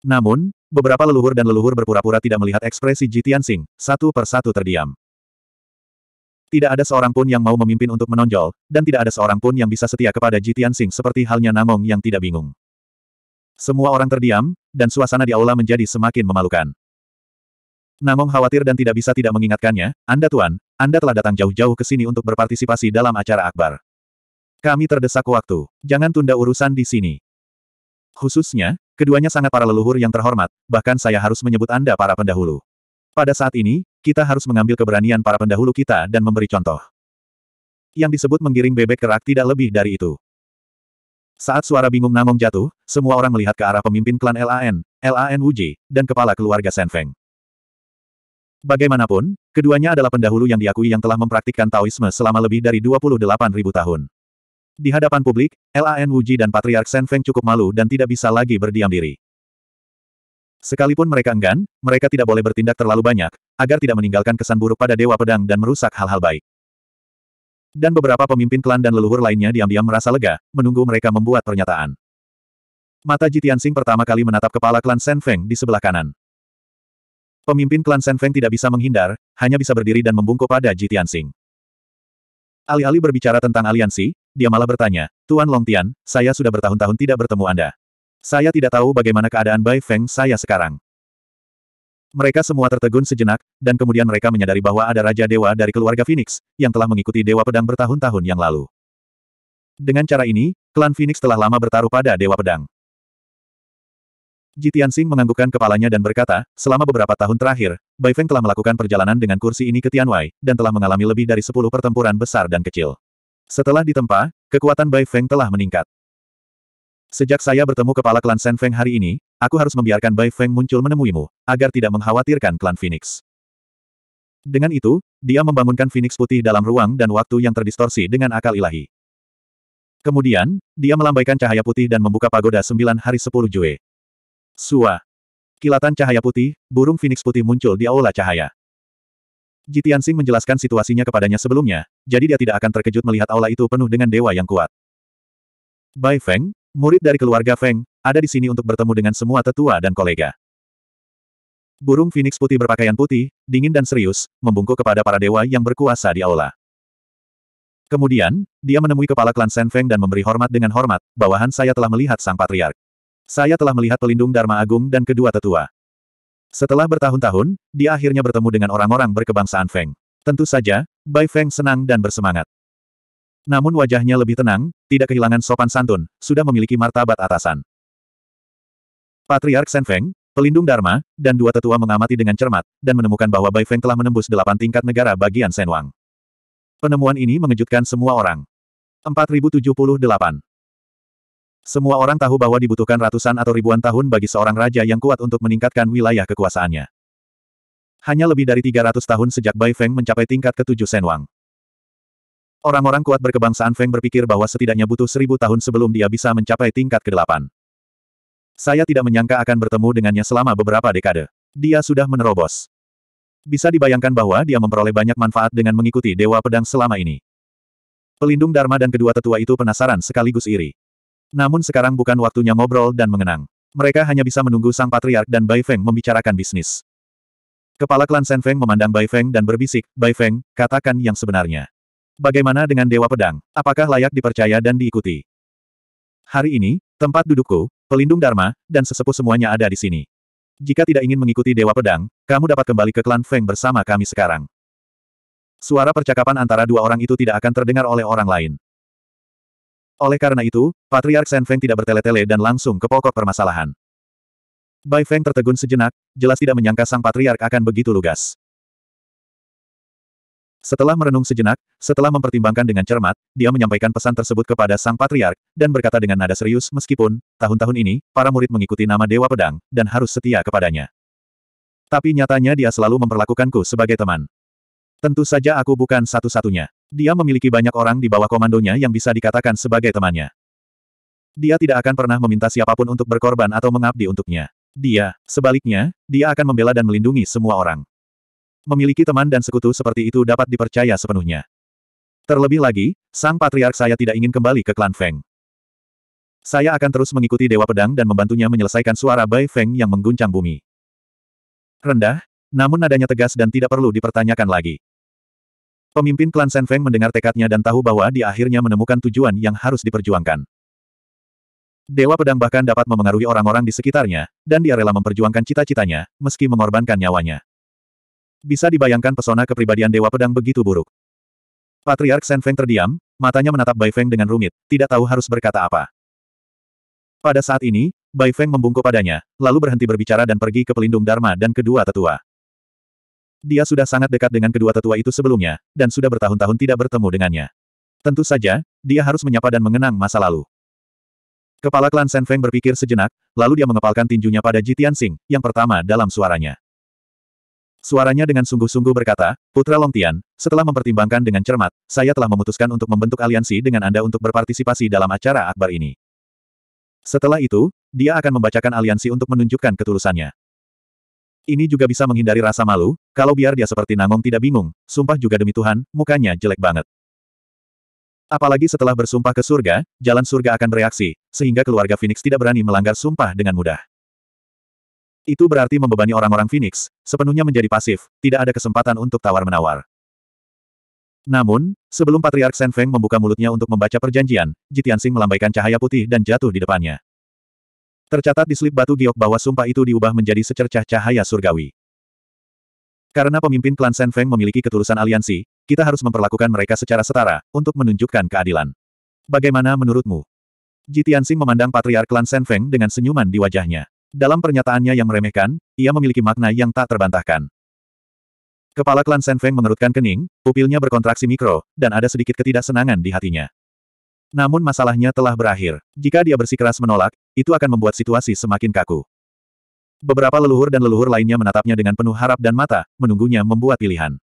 Namun, beberapa leluhur dan leluhur berpura-pura tidak melihat ekspresi Ji satu per satu terdiam. Tidak ada seorang pun yang mau memimpin untuk menonjol, dan tidak ada seorang pun yang bisa setia kepada Jitian Tianxing seperti halnya Namong yang tidak bingung. Semua orang terdiam, dan suasana di aula menjadi semakin memalukan. Namong khawatir dan tidak bisa tidak mengingatkannya, Anda Tuan, Anda telah datang jauh-jauh ke sini untuk berpartisipasi dalam acara akbar. Kami terdesak waktu, jangan tunda urusan di sini. Khususnya, keduanya sangat para leluhur yang terhormat, bahkan saya harus menyebut Anda para pendahulu. Pada saat ini, kita harus mengambil keberanian para pendahulu kita dan memberi contoh. Yang disebut menggiring bebek kerak tidak lebih dari itu. Saat suara bingung Namong jatuh, semua orang melihat ke arah pemimpin klan LAN, LAN Wuji, dan kepala keluarga Senfeng. Bagaimanapun, keduanya adalah pendahulu yang diakui yang telah mempraktikkan Taoisme selama lebih dari 28.000 tahun. Di hadapan publik, LAN Wuji dan Patriark Senfeng cukup malu dan tidak bisa lagi berdiam diri. Sekalipun mereka enggan, mereka tidak boleh bertindak terlalu banyak, agar tidak meninggalkan kesan buruk pada Dewa Pedang dan merusak hal-hal baik. Dan beberapa pemimpin klan dan leluhur lainnya diam-diam merasa lega, menunggu mereka membuat pernyataan. Mata Jitiansing pertama kali menatap kepala klan Shen Feng di sebelah kanan. Pemimpin klan Shen Feng tidak bisa menghindar, hanya bisa berdiri dan membungkuk pada Jitiansing. Alih-alih berbicara tentang aliansi, dia malah bertanya, Tuan Long Tian, saya sudah bertahun-tahun tidak bertemu Anda. Saya tidak tahu bagaimana keadaan Bai Feng saya sekarang. Mereka semua tertegun sejenak, dan kemudian mereka menyadari bahwa ada Raja Dewa dari keluarga Phoenix, yang telah mengikuti Dewa Pedang bertahun-tahun yang lalu. Dengan cara ini, klan Phoenix telah lama bertaruh pada Dewa Pedang. Jitian Sing menganggukkan kepalanya dan berkata, selama beberapa tahun terakhir, Bai Feng telah melakukan perjalanan dengan kursi ini ke Tianwei, dan telah mengalami lebih dari 10 pertempuran besar dan kecil. Setelah ditempa, kekuatan Bai Feng telah meningkat. Sejak saya bertemu kepala klan Shen Feng hari ini, aku harus membiarkan Bai Feng muncul menemuimu, agar tidak mengkhawatirkan klan Phoenix. Dengan itu, dia membangunkan Phoenix putih dalam ruang dan waktu yang terdistorsi dengan akal ilahi. Kemudian, dia melambaikan cahaya putih dan membuka pagoda sembilan hari sepuluh Jue. Sua. Kilatan cahaya putih, burung Phoenix putih muncul di aula cahaya. Jitiansing menjelaskan situasinya kepadanya sebelumnya, jadi dia tidak akan terkejut melihat aula itu penuh dengan dewa yang kuat. Bai Feng, Murid dari keluarga Feng, ada di sini untuk bertemu dengan semua tetua dan kolega. Burung Phoenix putih berpakaian putih, dingin dan serius, membungkuk kepada para dewa yang berkuasa di aula. Kemudian, dia menemui kepala klan Shen Feng dan memberi hormat dengan hormat, bawahan saya telah melihat sang patriark. Saya telah melihat pelindung Dharma Agung dan kedua tetua. Setelah bertahun-tahun, dia akhirnya bertemu dengan orang-orang berkebangsaan Feng. Tentu saja, Bai Feng senang dan bersemangat. Namun wajahnya lebih tenang, tidak kehilangan sopan santun, sudah memiliki martabat atasan. Patriark Feng, pelindung Dharma, dan dua tetua mengamati dengan cermat, dan menemukan bahwa Bai Feng telah menembus delapan tingkat negara bagian Senwang. Penemuan ini mengejutkan semua orang. 4078 Semua orang tahu bahwa dibutuhkan ratusan atau ribuan tahun bagi seorang raja yang kuat untuk meningkatkan wilayah kekuasaannya. Hanya lebih dari 300 tahun sejak Bai Feng mencapai tingkat ketujuh Senwang. Orang-orang kuat berkebangsaan Feng berpikir bahwa setidaknya butuh seribu tahun sebelum dia bisa mencapai tingkat ke-8. Saya tidak menyangka akan bertemu dengannya selama beberapa dekade. Dia sudah menerobos. Bisa dibayangkan bahwa dia memperoleh banyak manfaat dengan mengikuti Dewa Pedang selama ini. Pelindung Dharma dan kedua tetua itu penasaran sekaligus iri. Namun sekarang bukan waktunya ngobrol dan mengenang. Mereka hanya bisa menunggu Sang Patriark dan Bai Feng membicarakan bisnis. Kepala klan Sen Feng memandang Bai Feng dan berbisik, Bai Feng, katakan yang sebenarnya. Bagaimana dengan Dewa Pedang? Apakah layak dipercaya dan diikuti? Hari ini, tempat dudukku, pelindung Dharma, dan sesepuh semuanya ada di sini. Jika tidak ingin mengikuti Dewa Pedang, kamu dapat kembali ke klan Feng bersama kami sekarang. Suara percakapan antara dua orang itu tidak akan terdengar oleh orang lain. Oleh karena itu, Patriark Shen Feng tidak bertele-tele dan langsung ke pokok permasalahan. Bai Feng tertegun sejenak, jelas tidak menyangka sang Patriark akan begitu lugas. Setelah merenung sejenak, setelah mempertimbangkan dengan cermat, dia menyampaikan pesan tersebut kepada sang patriark, dan berkata dengan nada serius meskipun, tahun-tahun ini, para murid mengikuti nama Dewa Pedang, dan harus setia kepadanya. Tapi nyatanya dia selalu memperlakukanku sebagai teman. Tentu saja aku bukan satu-satunya. Dia memiliki banyak orang di bawah komandonya yang bisa dikatakan sebagai temannya. Dia tidak akan pernah meminta siapapun untuk berkorban atau mengabdi untuknya. Dia, sebaliknya, dia akan membela dan melindungi semua orang memiliki teman dan sekutu seperti itu dapat dipercaya sepenuhnya. Terlebih lagi, sang patriark saya tidak ingin kembali ke klan Feng. Saya akan terus mengikuti Dewa Pedang dan membantunya menyelesaikan suara Bai Feng yang mengguncang bumi. Rendah, namun nadanya tegas dan tidak perlu dipertanyakan lagi. Pemimpin klan Shen Feng mendengar tekadnya dan tahu bahwa dia akhirnya menemukan tujuan yang harus diperjuangkan. Dewa Pedang bahkan dapat memengaruhi orang-orang di sekitarnya, dan dia rela memperjuangkan cita-citanya, meski mengorbankan nyawanya. Bisa dibayangkan pesona kepribadian Dewa Pedang begitu buruk. Patriark Shen Feng terdiam, matanya menatap Bai Feng dengan rumit, tidak tahu harus berkata apa. Pada saat ini, Bai Feng membungkuk padanya, lalu berhenti berbicara dan pergi ke pelindung Dharma dan kedua tetua. Dia sudah sangat dekat dengan kedua tetua itu sebelumnya, dan sudah bertahun-tahun tidak bertemu dengannya. Tentu saja, dia harus menyapa dan mengenang masa lalu. Kepala klan Shen Feng berpikir sejenak, lalu dia mengepalkan tinjunya pada Jitian Sing, yang pertama dalam suaranya. Suaranya dengan sungguh-sungguh berkata, Putra Longtian, setelah mempertimbangkan dengan cermat, saya telah memutuskan untuk membentuk aliansi dengan Anda untuk berpartisipasi dalam acara akbar ini. Setelah itu, dia akan membacakan aliansi untuk menunjukkan ketulusannya. Ini juga bisa menghindari rasa malu, kalau biar dia seperti Nangong tidak bingung, sumpah juga demi Tuhan, mukanya jelek banget. Apalagi setelah bersumpah ke surga, jalan surga akan bereaksi, sehingga keluarga Phoenix tidak berani melanggar sumpah dengan mudah. Itu berarti membebani orang-orang Phoenix, sepenuhnya menjadi pasif, tidak ada kesempatan untuk tawar-menawar. Namun, sebelum Patriark Shen Feng membuka mulutnya untuk membaca perjanjian, Jitiansing melambaikan cahaya putih dan jatuh di depannya. Tercatat di slip batu giok bahwa sumpah itu diubah menjadi secercah cahaya surgawi. Karena pemimpin klan Shen Feng memiliki ketulusan aliansi, kita harus memperlakukan mereka secara setara, untuk menunjukkan keadilan. Bagaimana menurutmu? Jitiansing memandang Patriark klan Shen Feng dengan senyuman di wajahnya. Dalam pernyataannya yang meremehkan, ia memiliki makna yang tak terbantahkan. Kepala klan Feng mengerutkan kening, pupilnya berkontraksi mikro, dan ada sedikit ketidaksenangan di hatinya. Namun masalahnya telah berakhir. Jika dia bersikeras menolak, itu akan membuat situasi semakin kaku. Beberapa leluhur dan leluhur lainnya menatapnya dengan penuh harap dan mata, menunggunya membuat pilihan.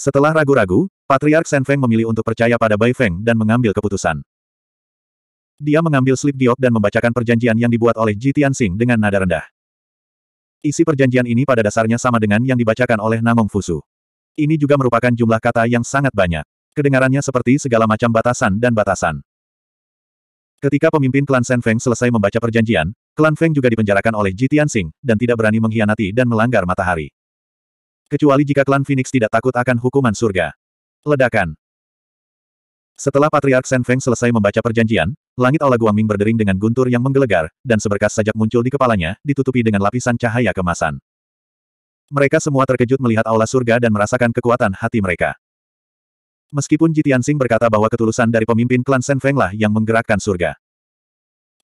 Setelah ragu-ragu, Patriark Feng memilih untuk percaya pada Bai Feng dan mengambil keputusan. Dia mengambil slip giok dan membacakan perjanjian yang dibuat oleh Ji Tianxing dengan nada rendah. Isi perjanjian ini pada dasarnya sama dengan yang dibacakan oleh Namong Fusu. Ini juga merupakan jumlah kata yang sangat banyak. Kedengarannya seperti segala macam batasan dan batasan. Ketika pemimpin klan Shen Feng selesai membaca perjanjian, klan Feng juga dipenjarakan oleh Ji Tianxing, dan tidak berani mengkhianati dan melanggar matahari. Kecuali jika klan Phoenix tidak takut akan hukuman surga. Ledakan. Setelah Patriark Shen Feng selesai membaca perjanjian, langit aula Guangming berdering dengan guntur yang menggelegar, dan seberkas sajak muncul di kepalanya, ditutupi dengan lapisan cahaya kemasan. Mereka semua terkejut melihat aula surga dan merasakan kekuatan hati mereka. Meskipun Jitian Sing berkata bahwa ketulusan dari pemimpin klan Shen Feng lah yang menggerakkan surga.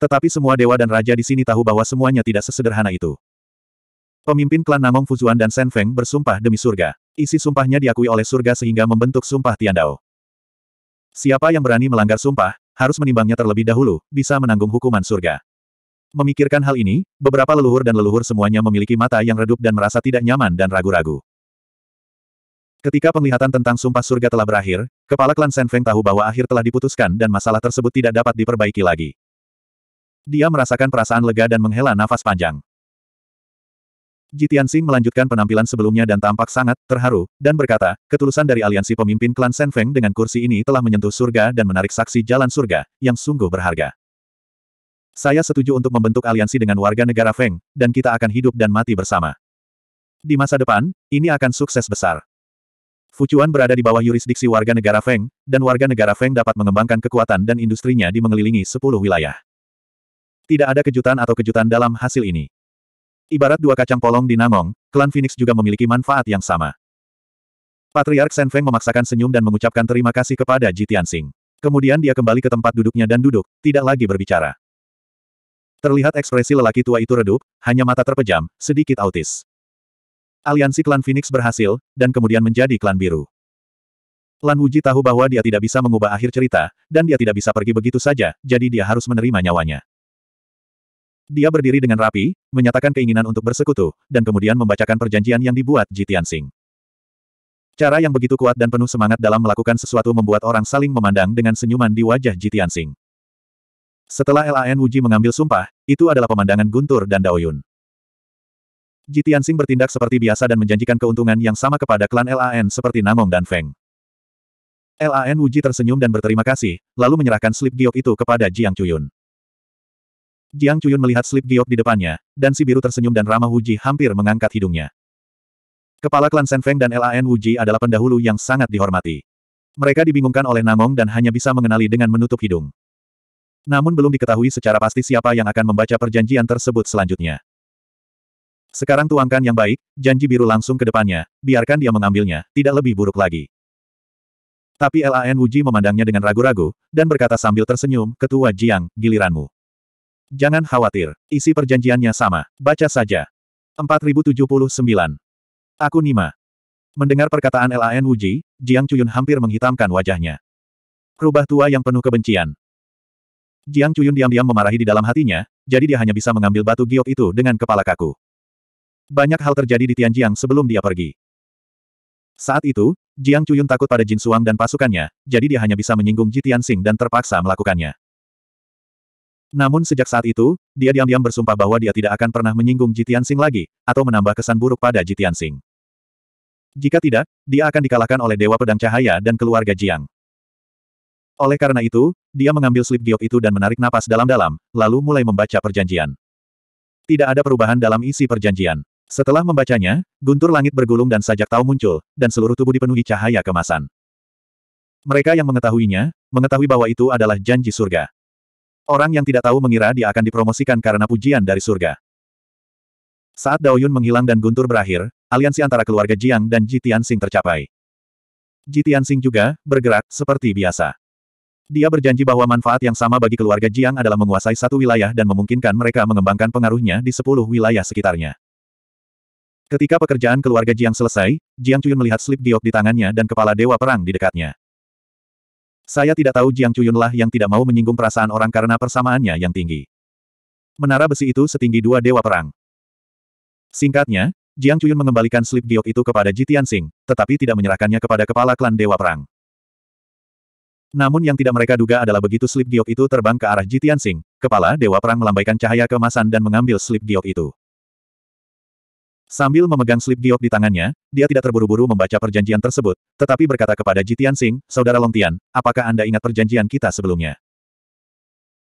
Tetapi semua dewa dan raja di sini tahu bahwa semuanya tidak sesederhana itu. Pemimpin klan Namong Fuzuan dan Shen Feng bersumpah demi surga. Isi sumpahnya diakui oleh surga sehingga membentuk sumpah Tian Dao. Siapa yang berani melanggar sumpah, harus menimbangnya terlebih dahulu, bisa menanggung hukuman surga. Memikirkan hal ini, beberapa leluhur dan leluhur semuanya memiliki mata yang redup dan merasa tidak nyaman dan ragu-ragu. Ketika penglihatan tentang sumpah surga telah berakhir, kepala klan Feng tahu bahwa akhir telah diputuskan dan masalah tersebut tidak dapat diperbaiki lagi. Dia merasakan perasaan lega dan menghela nafas panjang. Jitian Xing melanjutkan penampilan sebelumnya dan tampak sangat terharu, dan berkata, ketulusan dari aliansi pemimpin klan Shen Feng dengan kursi ini telah menyentuh surga dan menarik saksi jalan surga, yang sungguh berharga. Saya setuju untuk membentuk aliansi dengan warga negara Feng, dan kita akan hidup dan mati bersama. Di masa depan, ini akan sukses besar. Fucuan berada di bawah yurisdiksi warga negara Feng, dan warga negara Feng dapat mengembangkan kekuatan dan industrinya di mengelilingi sepuluh wilayah. Tidak ada kejutan atau kejutan dalam hasil ini. Ibarat dua kacang polong di Nangong, klan Phoenix juga memiliki manfaat yang sama. Patriark Shen Feng memaksakan senyum dan mengucapkan terima kasih kepada Ji Tianxing. Kemudian dia kembali ke tempat duduknya dan duduk, tidak lagi berbicara. Terlihat ekspresi lelaki tua itu redup, hanya mata terpejam, sedikit autis. Aliansi klan Phoenix berhasil, dan kemudian menjadi klan biru. Lan Wuji tahu bahwa dia tidak bisa mengubah akhir cerita, dan dia tidak bisa pergi begitu saja, jadi dia harus menerima nyawanya. Dia berdiri dengan rapi, menyatakan keinginan untuk bersekutu, dan kemudian membacakan perjanjian yang dibuat Ji Tianxing. Cara yang begitu kuat dan penuh semangat dalam melakukan sesuatu membuat orang saling memandang dengan senyuman di wajah Ji Tianxing. Setelah LAN Wuji mengambil sumpah, itu adalah pemandangan Guntur dan Daoyun. Ji Tianxing bertindak seperti biasa dan menjanjikan keuntungan yang sama kepada klan LAN seperti Namong dan Feng. LAN Wuji tersenyum dan berterima kasih, lalu menyerahkan slip giok itu kepada Jiang Chuyun. Jiang Chuyun melihat slip giok di depannya, dan si biru tersenyum dan ramah Wuji hampir mengangkat hidungnya. Kepala klan Senfeng dan LAN Wuji adalah pendahulu yang sangat dihormati. Mereka dibingungkan oleh Namong dan hanya bisa mengenali dengan menutup hidung. Namun belum diketahui secara pasti siapa yang akan membaca perjanjian tersebut selanjutnya. Sekarang tuangkan yang baik, janji biru langsung ke depannya, biarkan dia mengambilnya, tidak lebih buruk lagi. Tapi LAN Wuji memandangnya dengan ragu-ragu, dan berkata sambil tersenyum, Ketua Jiang, giliranmu. Jangan khawatir, isi perjanjiannya sama. Baca saja. 4079. Aku Nima. Mendengar perkataan LAN Wuji, Jiang Chuyun hampir menghitamkan wajahnya. Rubah tua yang penuh kebencian. Jiang Chuyun diam-diam memarahi di dalam hatinya, jadi dia hanya bisa mengambil batu giok itu dengan kepala kaku. Banyak hal terjadi di Tianjiang sebelum dia pergi. Saat itu, Jiang Chuyun takut pada Jin Suang dan pasukannya, jadi dia hanya bisa menyinggung Ji Tianxing dan terpaksa melakukannya. Namun sejak saat itu, dia diam-diam bersumpah bahwa dia tidak akan pernah menyinggung Jitian Sing lagi, atau menambah kesan buruk pada Jitian Sing. Jika tidak, dia akan dikalahkan oleh Dewa Pedang Cahaya dan keluarga Jiang. Oleh karena itu, dia mengambil slip giok itu dan menarik napas dalam-dalam, lalu mulai membaca perjanjian. Tidak ada perubahan dalam isi perjanjian. Setelah membacanya, guntur langit bergulung dan sajak tahu muncul, dan seluruh tubuh dipenuhi cahaya kemasan. Mereka yang mengetahuinya, mengetahui bahwa itu adalah janji surga. Orang yang tidak tahu mengira dia akan dipromosikan karena pujian dari surga. Saat Daoyun menghilang dan Guntur berakhir, aliansi antara keluarga Jiang dan Ji Tianxing tercapai. Ji Tianxing juga bergerak seperti biasa. Dia berjanji bahwa manfaat yang sama bagi keluarga Jiang adalah menguasai satu wilayah dan memungkinkan mereka mengembangkan pengaruhnya di sepuluh wilayah sekitarnya. Ketika pekerjaan keluarga Jiang selesai, Jiang Cuyun melihat slip giok di tangannya dan kepala dewa perang di dekatnya. Saya tidak tahu Jiang lah yang tidak mau menyinggung perasaan orang karena persamaannya yang tinggi. Menara besi itu setinggi dua dewa perang. Singkatnya, Jiang Chuyun mengembalikan slip giok itu kepada Ji Tianxing, tetapi tidak menyerahkannya kepada kepala klan dewa perang. Namun yang tidak mereka duga adalah begitu slip giok itu terbang ke arah Ji Tianxing, kepala dewa perang melambaikan cahaya keemasan dan mengambil slip giok itu. Sambil memegang slip giok di tangannya, dia tidak terburu-buru membaca perjanjian tersebut, tetapi berkata kepada Jitian Sing, Saudara Long Tian, apakah Anda ingat perjanjian kita sebelumnya?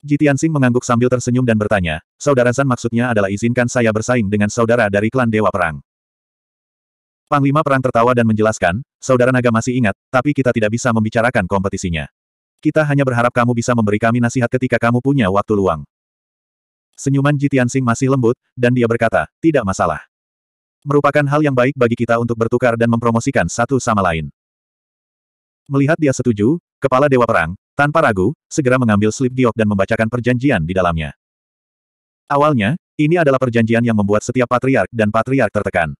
Jitian Sing mengangguk sambil tersenyum dan bertanya, Saudara Zan maksudnya adalah izinkan saya bersaing dengan saudara dari klan Dewa Perang. Panglima Perang tertawa dan menjelaskan, Saudara Naga masih ingat, tapi kita tidak bisa membicarakan kompetisinya. Kita hanya berharap kamu bisa memberi kami nasihat ketika kamu punya waktu luang. Senyuman Jitian Sing masih lembut, dan dia berkata, tidak masalah. Merupakan hal yang baik bagi kita untuk bertukar dan mempromosikan satu sama lain. Melihat dia setuju, kepala Dewa Perang, tanpa ragu, segera mengambil slip giok dan membacakan perjanjian di dalamnya. Awalnya, ini adalah perjanjian yang membuat setiap patriark dan patriark tertekan.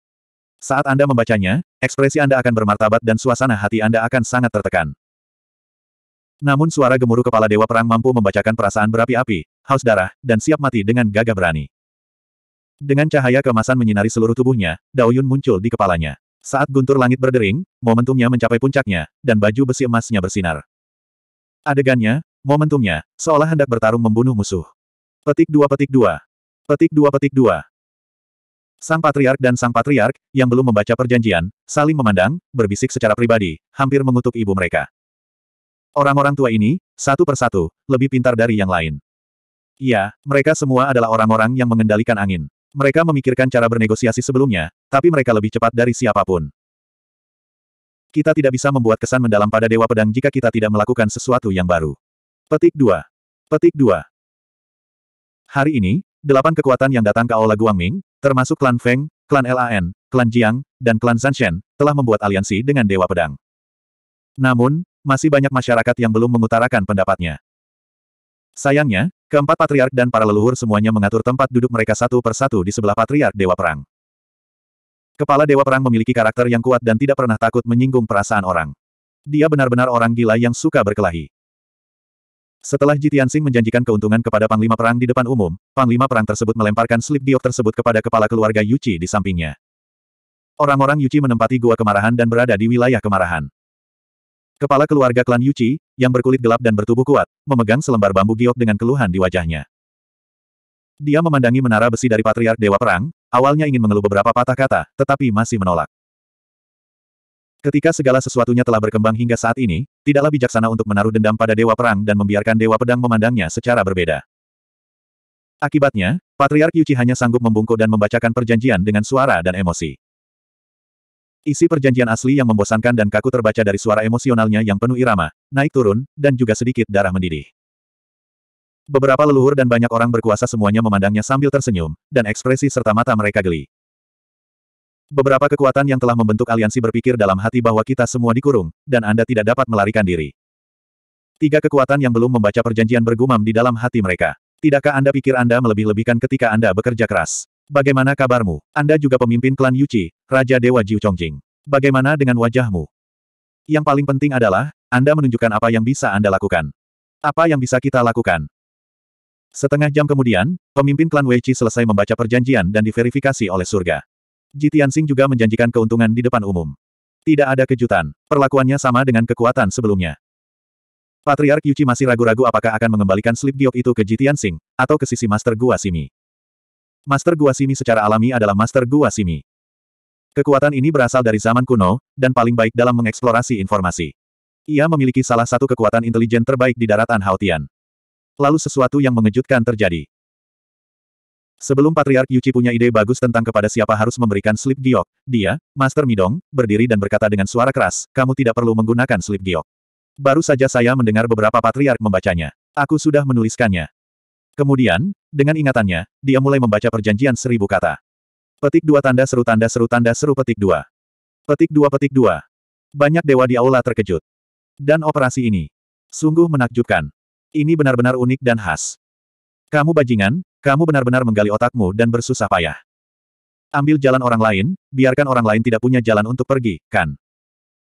Saat Anda membacanya, ekspresi Anda akan bermartabat dan suasana hati Anda akan sangat tertekan. Namun suara gemuruh kepala Dewa Perang mampu membacakan perasaan berapi-api, haus darah, dan siap mati dengan gagah berani. Dengan cahaya kemasan menyinari seluruh tubuhnya, Dao Yun muncul di kepalanya. Saat guntur langit berdering, momentumnya mencapai puncaknya, dan baju besi emasnya bersinar. Adegannya, momentumnya, seolah hendak bertarung membunuh musuh. Petik dua petik dua. Petik dua petik dua. Sang Patriark dan Sang Patriark, yang belum membaca perjanjian, saling memandang, berbisik secara pribadi, hampir mengutuk ibu mereka. Orang-orang tua ini, satu persatu, lebih pintar dari yang lain. Iya, mereka semua adalah orang-orang yang mengendalikan angin. Mereka memikirkan cara bernegosiasi sebelumnya, tapi mereka lebih cepat dari siapapun. Kita tidak bisa membuat kesan mendalam pada Dewa Pedang jika kita tidak melakukan sesuatu yang baru. Petik 2. Petik 2. Hari ini, delapan kekuatan yang datang ke Aula Guangming, termasuk klan Feng, klan LAN, klan Jiang, dan klan Zanshen, telah membuat aliansi dengan Dewa Pedang. Namun, masih banyak masyarakat yang belum mengutarakan pendapatnya. Sayangnya, keempat patriark dan para leluhur semuanya mengatur tempat duduk mereka satu persatu di sebelah patriark Dewa Perang. Kepala Dewa Perang memiliki karakter yang kuat dan tidak pernah takut menyinggung perasaan orang. Dia benar-benar orang gila yang suka berkelahi. Setelah Jitian Sing menjanjikan keuntungan kepada Panglima Perang di depan umum, Panglima Perang tersebut melemparkan slip giok tersebut kepada kepala keluarga Yuci di sampingnya. Orang-orang Yuci menempati gua kemarahan dan berada di wilayah kemarahan. Kepala keluarga klan Yuchi, yang berkulit gelap dan bertubuh kuat, memegang selembar bambu giok dengan keluhan di wajahnya. Dia memandangi menara besi dari Patriark Dewa Perang, awalnya ingin mengeluh beberapa patah kata, tetapi masih menolak. Ketika segala sesuatunya telah berkembang hingga saat ini, tidaklah bijaksana untuk menaruh dendam pada Dewa Perang dan membiarkan Dewa Pedang memandangnya secara berbeda. Akibatnya, Patriark Yuchi hanya sanggup membungkuk dan membacakan perjanjian dengan suara dan emosi. Isi perjanjian asli yang membosankan dan kaku terbaca dari suara emosionalnya yang penuh irama, naik turun, dan juga sedikit darah mendidih. Beberapa leluhur dan banyak orang berkuasa semuanya memandangnya sambil tersenyum, dan ekspresi serta mata mereka geli. Beberapa kekuatan yang telah membentuk aliansi berpikir dalam hati bahwa kita semua dikurung, dan Anda tidak dapat melarikan diri. Tiga kekuatan yang belum membaca perjanjian bergumam di dalam hati mereka. Tidakkah Anda pikir Anda melebih-lebihkan ketika Anda bekerja keras? Bagaimana kabarmu? Anda juga pemimpin klan Yuci, Raja Dewa Jiu Chongjing. Bagaimana dengan wajahmu? Yang paling penting adalah, Anda menunjukkan apa yang bisa Anda lakukan. Apa yang bisa kita lakukan? Setengah jam kemudian, pemimpin klan Wei Qi selesai membaca perjanjian dan diverifikasi oleh surga. Ji Tianxing juga menjanjikan keuntungan di depan umum. Tidak ada kejutan, perlakuannya sama dengan kekuatan sebelumnya. Patriark Yuci masih ragu-ragu apakah akan mengembalikan slip giok itu ke Ji Tianxing, atau ke sisi Master Gua Simi. Master Gua Simi secara alami adalah Master Gua Simi. Kekuatan ini berasal dari zaman kuno, dan paling baik dalam mengeksplorasi informasi. Ia memiliki salah satu kekuatan intelijen terbaik di daratan Haotian. Lalu sesuatu yang mengejutkan terjadi. Sebelum Patriark Yuchi punya ide bagus tentang kepada siapa harus memberikan slip giok, dia, Master Midong, berdiri dan berkata dengan suara keras, kamu tidak perlu menggunakan slip giok. Baru saja saya mendengar beberapa Patriark membacanya. Aku sudah menuliskannya. Kemudian, dengan ingatannya, dia mulai membaca perjanjian seribu kata. Petik dua tanda seru tanda seru tanda seru petik dua. Petik dua petik dua. Banyak dewa di aula terkejut. Dan operasi ini. Sungguh menakjubkan. Ini benar-benar unik dan khas. Kamu bajingan, kamu benar-benar menggali otakmu dan bersusah payah. Ambil jalan orang lain, biarkan orang lain tidak punya jalan untuk pergi, kan?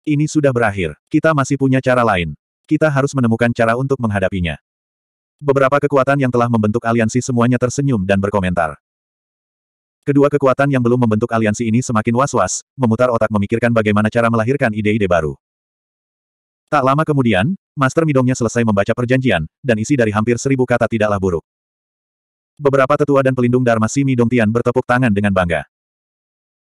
Ini sudah berakhir. Kita masih punya cara lain. Kita harus menemukan cara untuk menghadapinya. Beberapa kekuatan yang telah membentuk aliansi semuanya tersenyum dan berkomentar. Kedua kekuatan yang belum membentuk aliansi ini semakin was-was, memutar otak memikirkan bagaimana cara melahirkan ide-ide baru. Tak lama kemudian, Master Midongnya selesai membaca perjanjian, dan isi dari hampir seribu kata tidaklah buruk. Beberapa tetua dan pelindung Dharma Si Midong Tian bertepuk tangan dengan bangga.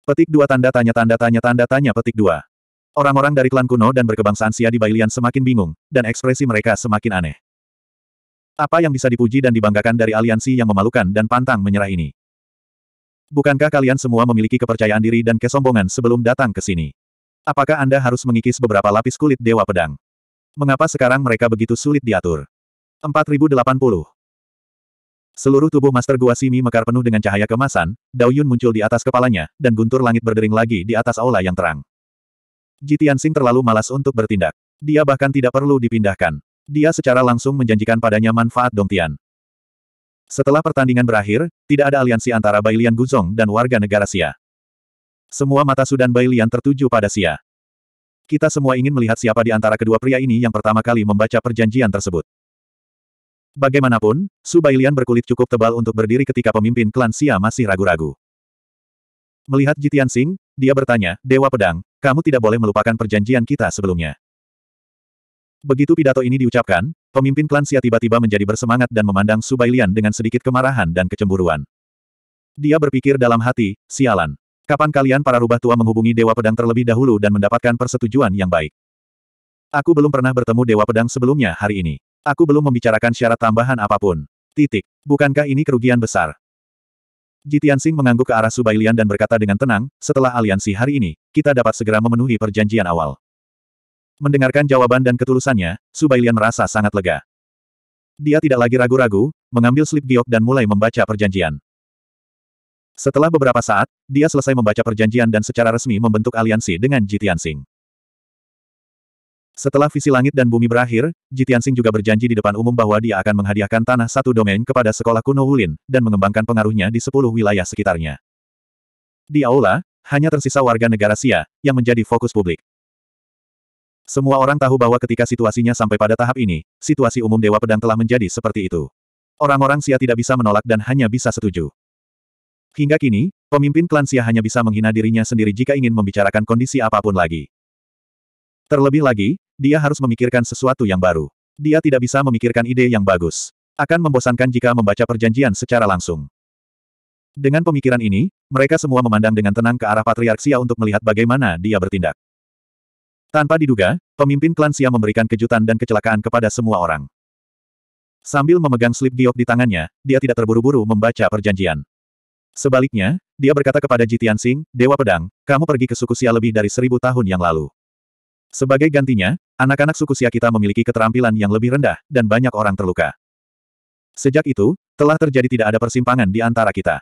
Petik dua tanda tanya tanda tanya tanda tanya petik dua. Orang-orang dari klan kuno dan berkebangsaan Sia di Bailian semakin bingung, dan ekspresi mereka semakin aneh. Apa yang bisa dipuji dan dibanggakan dari aliansi yang memalukan dan pantang menyerah ini? Bukankah kalian semua memiliki kepercayaan diri dan kesombongan sebelum datang ke sini? Apakah Anda harus mengikis beberapa lapis kulit Dewa Pedang? Mengapa sekarang mereka begitu sulit diatur? 4080 Seluruh tubuh Master Gua Simi mekar penuh dengan cahaya kemasan, Dao Yun muncul di atas kepalanya, dan guntur langit berdering lagi di atas aula yang terang. Jitian Sing terlalu malas untuk bertindak. Dia bahkan tidak perlu dipindahkan. Dia secara langsung menjanjikan padanya manfaat Dong Tian. Setelah pertandingan berakhir, tidak ada aliansi antara Bailian Guzong dan warga negara Xia. Semua mata Sudan Bailian tertuju pada Xia. Kita semua ingin melihat siapa di antara kedua pria ini yang pertama kali membaca perjanjian tersebut. Bagaimanapun, Su Bailian berkulit cukup tebal untuk berdiri ketika pemimpin klan Xia masih ragu-ragu. Melihat Jitian Sing, dia bertanya, Dewa Pedang, kamu tidak boleh melupakan perjanjian kita sebelumnya. Begitu pidato ini diucapkan, pemimpin klan Xia tiba-tiba menjadi bersemangat dan memandang Subailian dengan sedikit kemarahan dan kecemburuan. Dia berpikir dalam hati, sialan. Kapan kalian para rubah tua menghubungi Dewa Pedang terlebih dahulu dan mendapatkan persetujuan yang baik? Aku belum pernah bertemu Dewa Pedang sebelumnya hari ini. Aku belum membicarakan syarat tambahan apapun. Titik. Bukankah ini kerugian besar? Jitian Sing mengangguk ke arah Subailian dan berkata dengan tenang, setelah aliansi hari ini, kita dapat segera memenuhi perjanjian awal. Mendengarkan jawaban dan ketulusannya, Subailian merasa sangat lega. Dia tidak lagi ragu-ragu, mengambil slip giok dan mulai membaca perjanjian. Setelah beberapa saat, dia selesai membaca perjanjian dan secara resmi membentuk aliansi dengan Jitiansing. Setelah visi langit dan bumi berakhir, Jitiansing juga berjanji di depan umum bahwa dia akan menghadiahkan tanah satu domain kepada sekolah kuno Wulin, dan mengembangkan pengaruhnya di sepuluh wilayah sekitarnya. Di aula, hanya tersisa warga negara Sia, yang menjadi fokus publik. Semua orang tahu bahwa ketika situasinya sampai pada tahap ini, situasi umum Dewa Pedang telah menjadi seperti itu. Orang-orang Sia tidak bisa menolak dan hanya bisa setuju. Hingga kini, pemimpin klan Sia hanya bisa menghina dirinya sendiri jika ingin membicarakan kondisi apapun lagi. Terlebih lagi, dia harus memikirkan sesuatu yang baru. Dia tidak bisa memikirkan ide yang bagus. Akan membosankan jika membaca perjanjian secara langsung. Dengan pemikiran ini, mereka semua memandang dengan tenang ke arah Patriark Sia untuk melihat bagaimana dia bertindak. Tanpa diduga, pemimpin klan Sia memberikan kejutan dan kecelakaan kepada semua orang. Sambil memegang slip giok di tangannya, dia tidak terburu-buru membaca perjanjian. Sebaliknya, dia berkata kepada Jitian Sing, Dewa Pedang, kamu pergi ke suku Sia lebih dari seribu tahun yang lalu. Sebagai gantinya, anak-anak suku Sia kita memiliki keterampilan yang lebih rendah, dan banyak orang terluka. Sejak itu, telah terjadi tidak ada persimpangan di antara kita.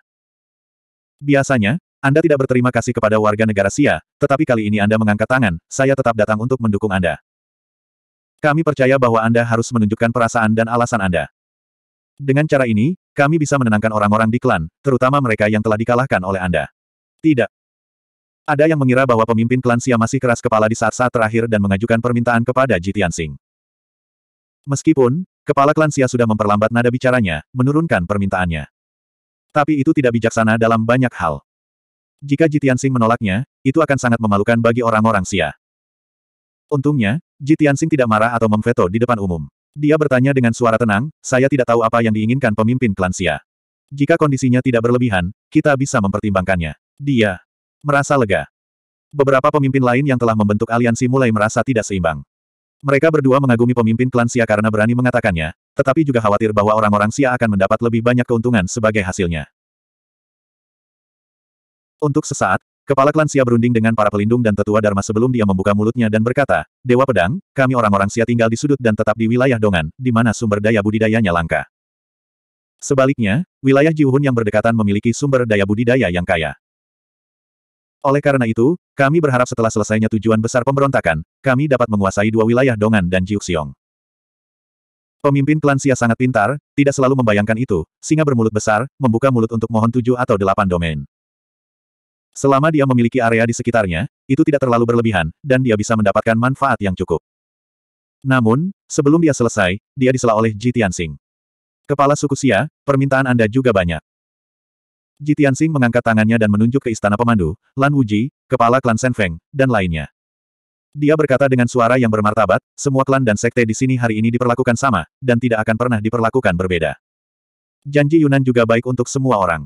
Biasanya, anda tidak berterima kasih kepada warga negara Sia, tetapi kali ini Anda mengangkat tangan, saya tetap datang untuk mendukung Anda. Kami percaya bahwa Anda harus menunjukkan perasaan dan alasan Anda. Dengan cara ini, kami bisa menenangkan orang-orang di klan, terutama mereka yang telah dikalahkan oleh Anda. Tidak. Ada yang mengira bahwa pemimpin klan Sia masih keras kepala di saat-saat terakhir dan mengajukan permintaan kepada Jitian Sing. Meskipun, kepala klan Sia sudah memperlambat nada bicaranya, menurunkan permintaannya. Tapi itu tidak bijaksana dalam banyak hal. Jika Jitiansing menolaknya, itu akan sangat memalukan bagi orang-orang Xia. Untungnya, Jitiansing tidak marah atau memveto di depan umum. Dia bertanya dengan suara tenang, saya tidak tahu apa yang diinginkan pemimpin klan Xia. Jika kondisinya tidak berlebihan, kita bisa mempertimbangkannya. Dia merasa lega. Beberapa pemimpin lain yang telah membentuk aliansi mulai merasa tidak seimbang. Mereka berdua mengagumi pemimpin klan Xia karena berani mengatakannya, tetapi juga khawatir bahwa orang-orang Xia akan mendapat lebih banyak keuntungan sebagai hasilnya. Untuk sesaat, kepala klan Sia berunding dengan para pelindung dan tetua Dharma sebelum dia membuka mulutnya dan berkata, Dewa Pedang, kami orang-orang Sia tinggal di sudut dan tetap di wilayah Dongan, di mana sumber daya budidayanya langka. Sebaliknya, wilayah Jiuhun yang berdekatan memiliki sumber daya budidaya yang kaya. Oleh karena itu, kami berharap setelah selesainya tujuan besar pemberontakan, kami dapat menguasai dua wilayah Dongan dan Jiuxiong. Pemimpin klan Sia sangat pintar, tidak selalu membayangkan itu, singa bermulut besar, membuka mulut untuk mohon tujuh atau delapan domain. Selama dia memiliki area di sekitarnya, itu tidak terlalu berlebihan, dan dia bisa mendapatkan manfaat yang cukup. Namun, sebelum dia selesai, dia disela oleh Ji Tianxing. Kepala suku Xia, permintaan Anda juga banyak. Ji Tianxing mengangkat tangannya dan menunjuk ke istana pemandu, Lan Wuji, kepala klan Senfeng, dan lainnya. Dia berkata dengan suara yang bermartabat, semua klan dan sekte di sini hari ini diperlakukan sama, dan tidak akan pernah diperlakukan berbeda. Janji Yunan juga baik untuk semua orang.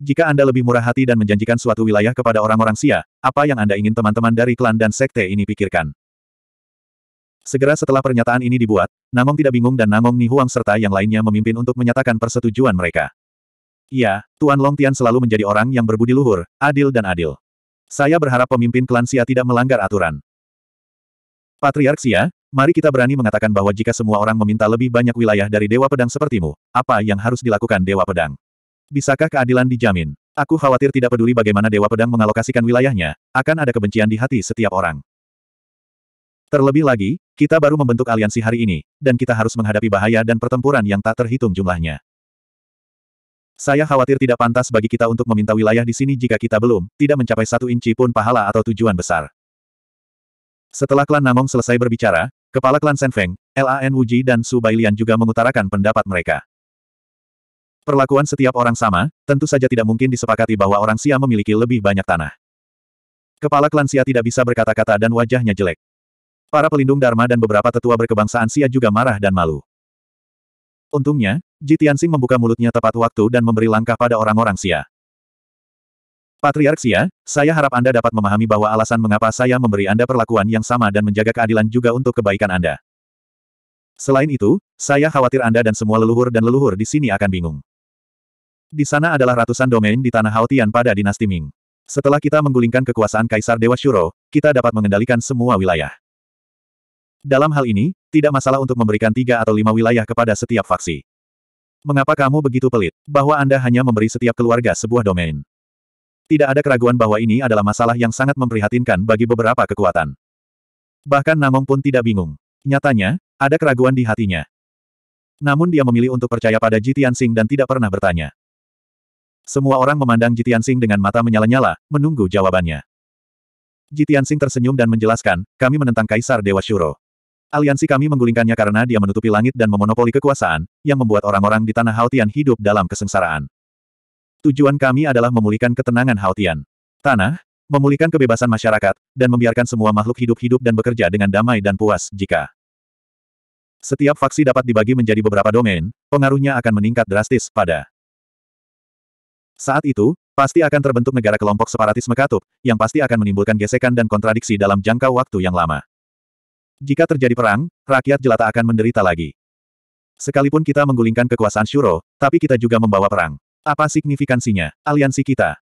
Jika Anda lebih murah hati dan menjanjikan suatu wilayah kepada orang-orang Sia, apa yang Anda ingin teman-teman dari klan dan sekte ini pikirkan? Segera setelah pernyataan ini dibuat, Namong tidak bingung dan Ni Huang serta yang lainnya memimpin untuk menyatakan persetujuan mereka. Ya, Tuan Long Tian selalu menjadi orang yang berbudi luhur, adil dan adil. Saya berharap pemimpin klan Sia tidak melanggar aturan. Patriark Sia, mari kita berani mengatakan bahwa jika semua orang meminta lebih banyak wilayah dari Dewa Pedang sepertimu, apa yang harus dilakukan Dewa Pedang? Bisakah keadilan dijamin? Aku khawatir tidak peduli bagaimana Dewa Pedang mengalokasikan wilayahnya, akan ada kebencian di hati setiap orang. Terlebih lagi, kita baru membentuk aliansi hari ini, dan kita harus menghadapi bahaya dan pertempuran yang tak terhitung jumlahnya. Saya khawatir tidak pantas bagi kita untuk meminta wilayah di sini jika kita belum, tidak mencapai satu inci pun pahala atau tujuan besar. Setelah klan Namong selesai berbicara, kepala klan Senfeng, Lan Wuji dan Su Bailian juga mengutarakan pendapat mereka. Perlakuan setiap orang sama, tentu saja tidak mungkin disepakati bahwa orang Sia memiliki lebih banyak tanah. Kepala klan Sia tidak bisa berkata-kata dan wajahnya jelek. Para pelindung Dharma dan beberapa tetua berkebangsaan Sia juga marah dan malu. Untungnya, Ji Tianxing membuka mulutnya tepat waktu dan memberi langkah pada orang-orang Sia. Patriark Xia, saya harap Anda dapat memahami bahwa alasan mengapa saya memberi Anda perlakuan yang sama dan menjaga keadilan juga untuk kebaikan Anda. Selain itu, saya khawatir Anda dan semua leluhur dan leluhur di sini akan bingung. Di sana adalah ratusan domain di tanah Haotian pada dinasti Ming. Setelah kita menggulingkan kekuasaan Kaisar Dewa Shuro, kita dapat mengendalikan semua wilayah. Dalam hal ini, tidak masalah untuk memberikan tiga atau lima wilayah kepada setiap faksi. Mengapa kamu begitu pelit, bahwa Anda hanya memberi setiap keluarga sebuah domain? Tidak ada keraguan bahwa ini adalah masalah yang sangat memprihatinkan bagi beberapa kekuatan. Bahkan Namong pun tidak bingung. Nyatanya, ada keraguan di hatinya. Namun dia memilih untuk percaya pada Jitian Sing dan tidak pernah bertanya. Semua orang memandang Jitian Sing dengan mata menyala-nyala, menunggu jawabannya. Jitian Sing tersenyum dan menjelaskan, kami menentang Kaisar Dewa Shuro. Aliansi kami menggulingkannya karena dia menutupi langit dan memonopoli kekuasaan, yang membuat orang-orang di Tanah Haotian hidup dalam kesengsaraan. Tujuan kami adalah memulihkan ketenangan Haotian. Tanah, memulihkan kebebasan masyarakat, dan membiarkan semua makhluk hidup hidup dan bekerja dengan damai dan puas jika setiap faksi dapat dibagi menjadi beberapa domain, pengaruhnya akan meningkat drastis pada saat itu, pasti akan terbentuk negara kelompok separatis mekatup, yang pasti akan menimbulkan gesekan dan kontradiksi dalam jangka waktu yang lama. Jika terjadi perang, rakyat jelata akan menderita lagi. Sekalipun kita menggulingkan kekuasaan Shuro, tapi kita juga membawa perang. Apa signifikansinya? Aliansi kita.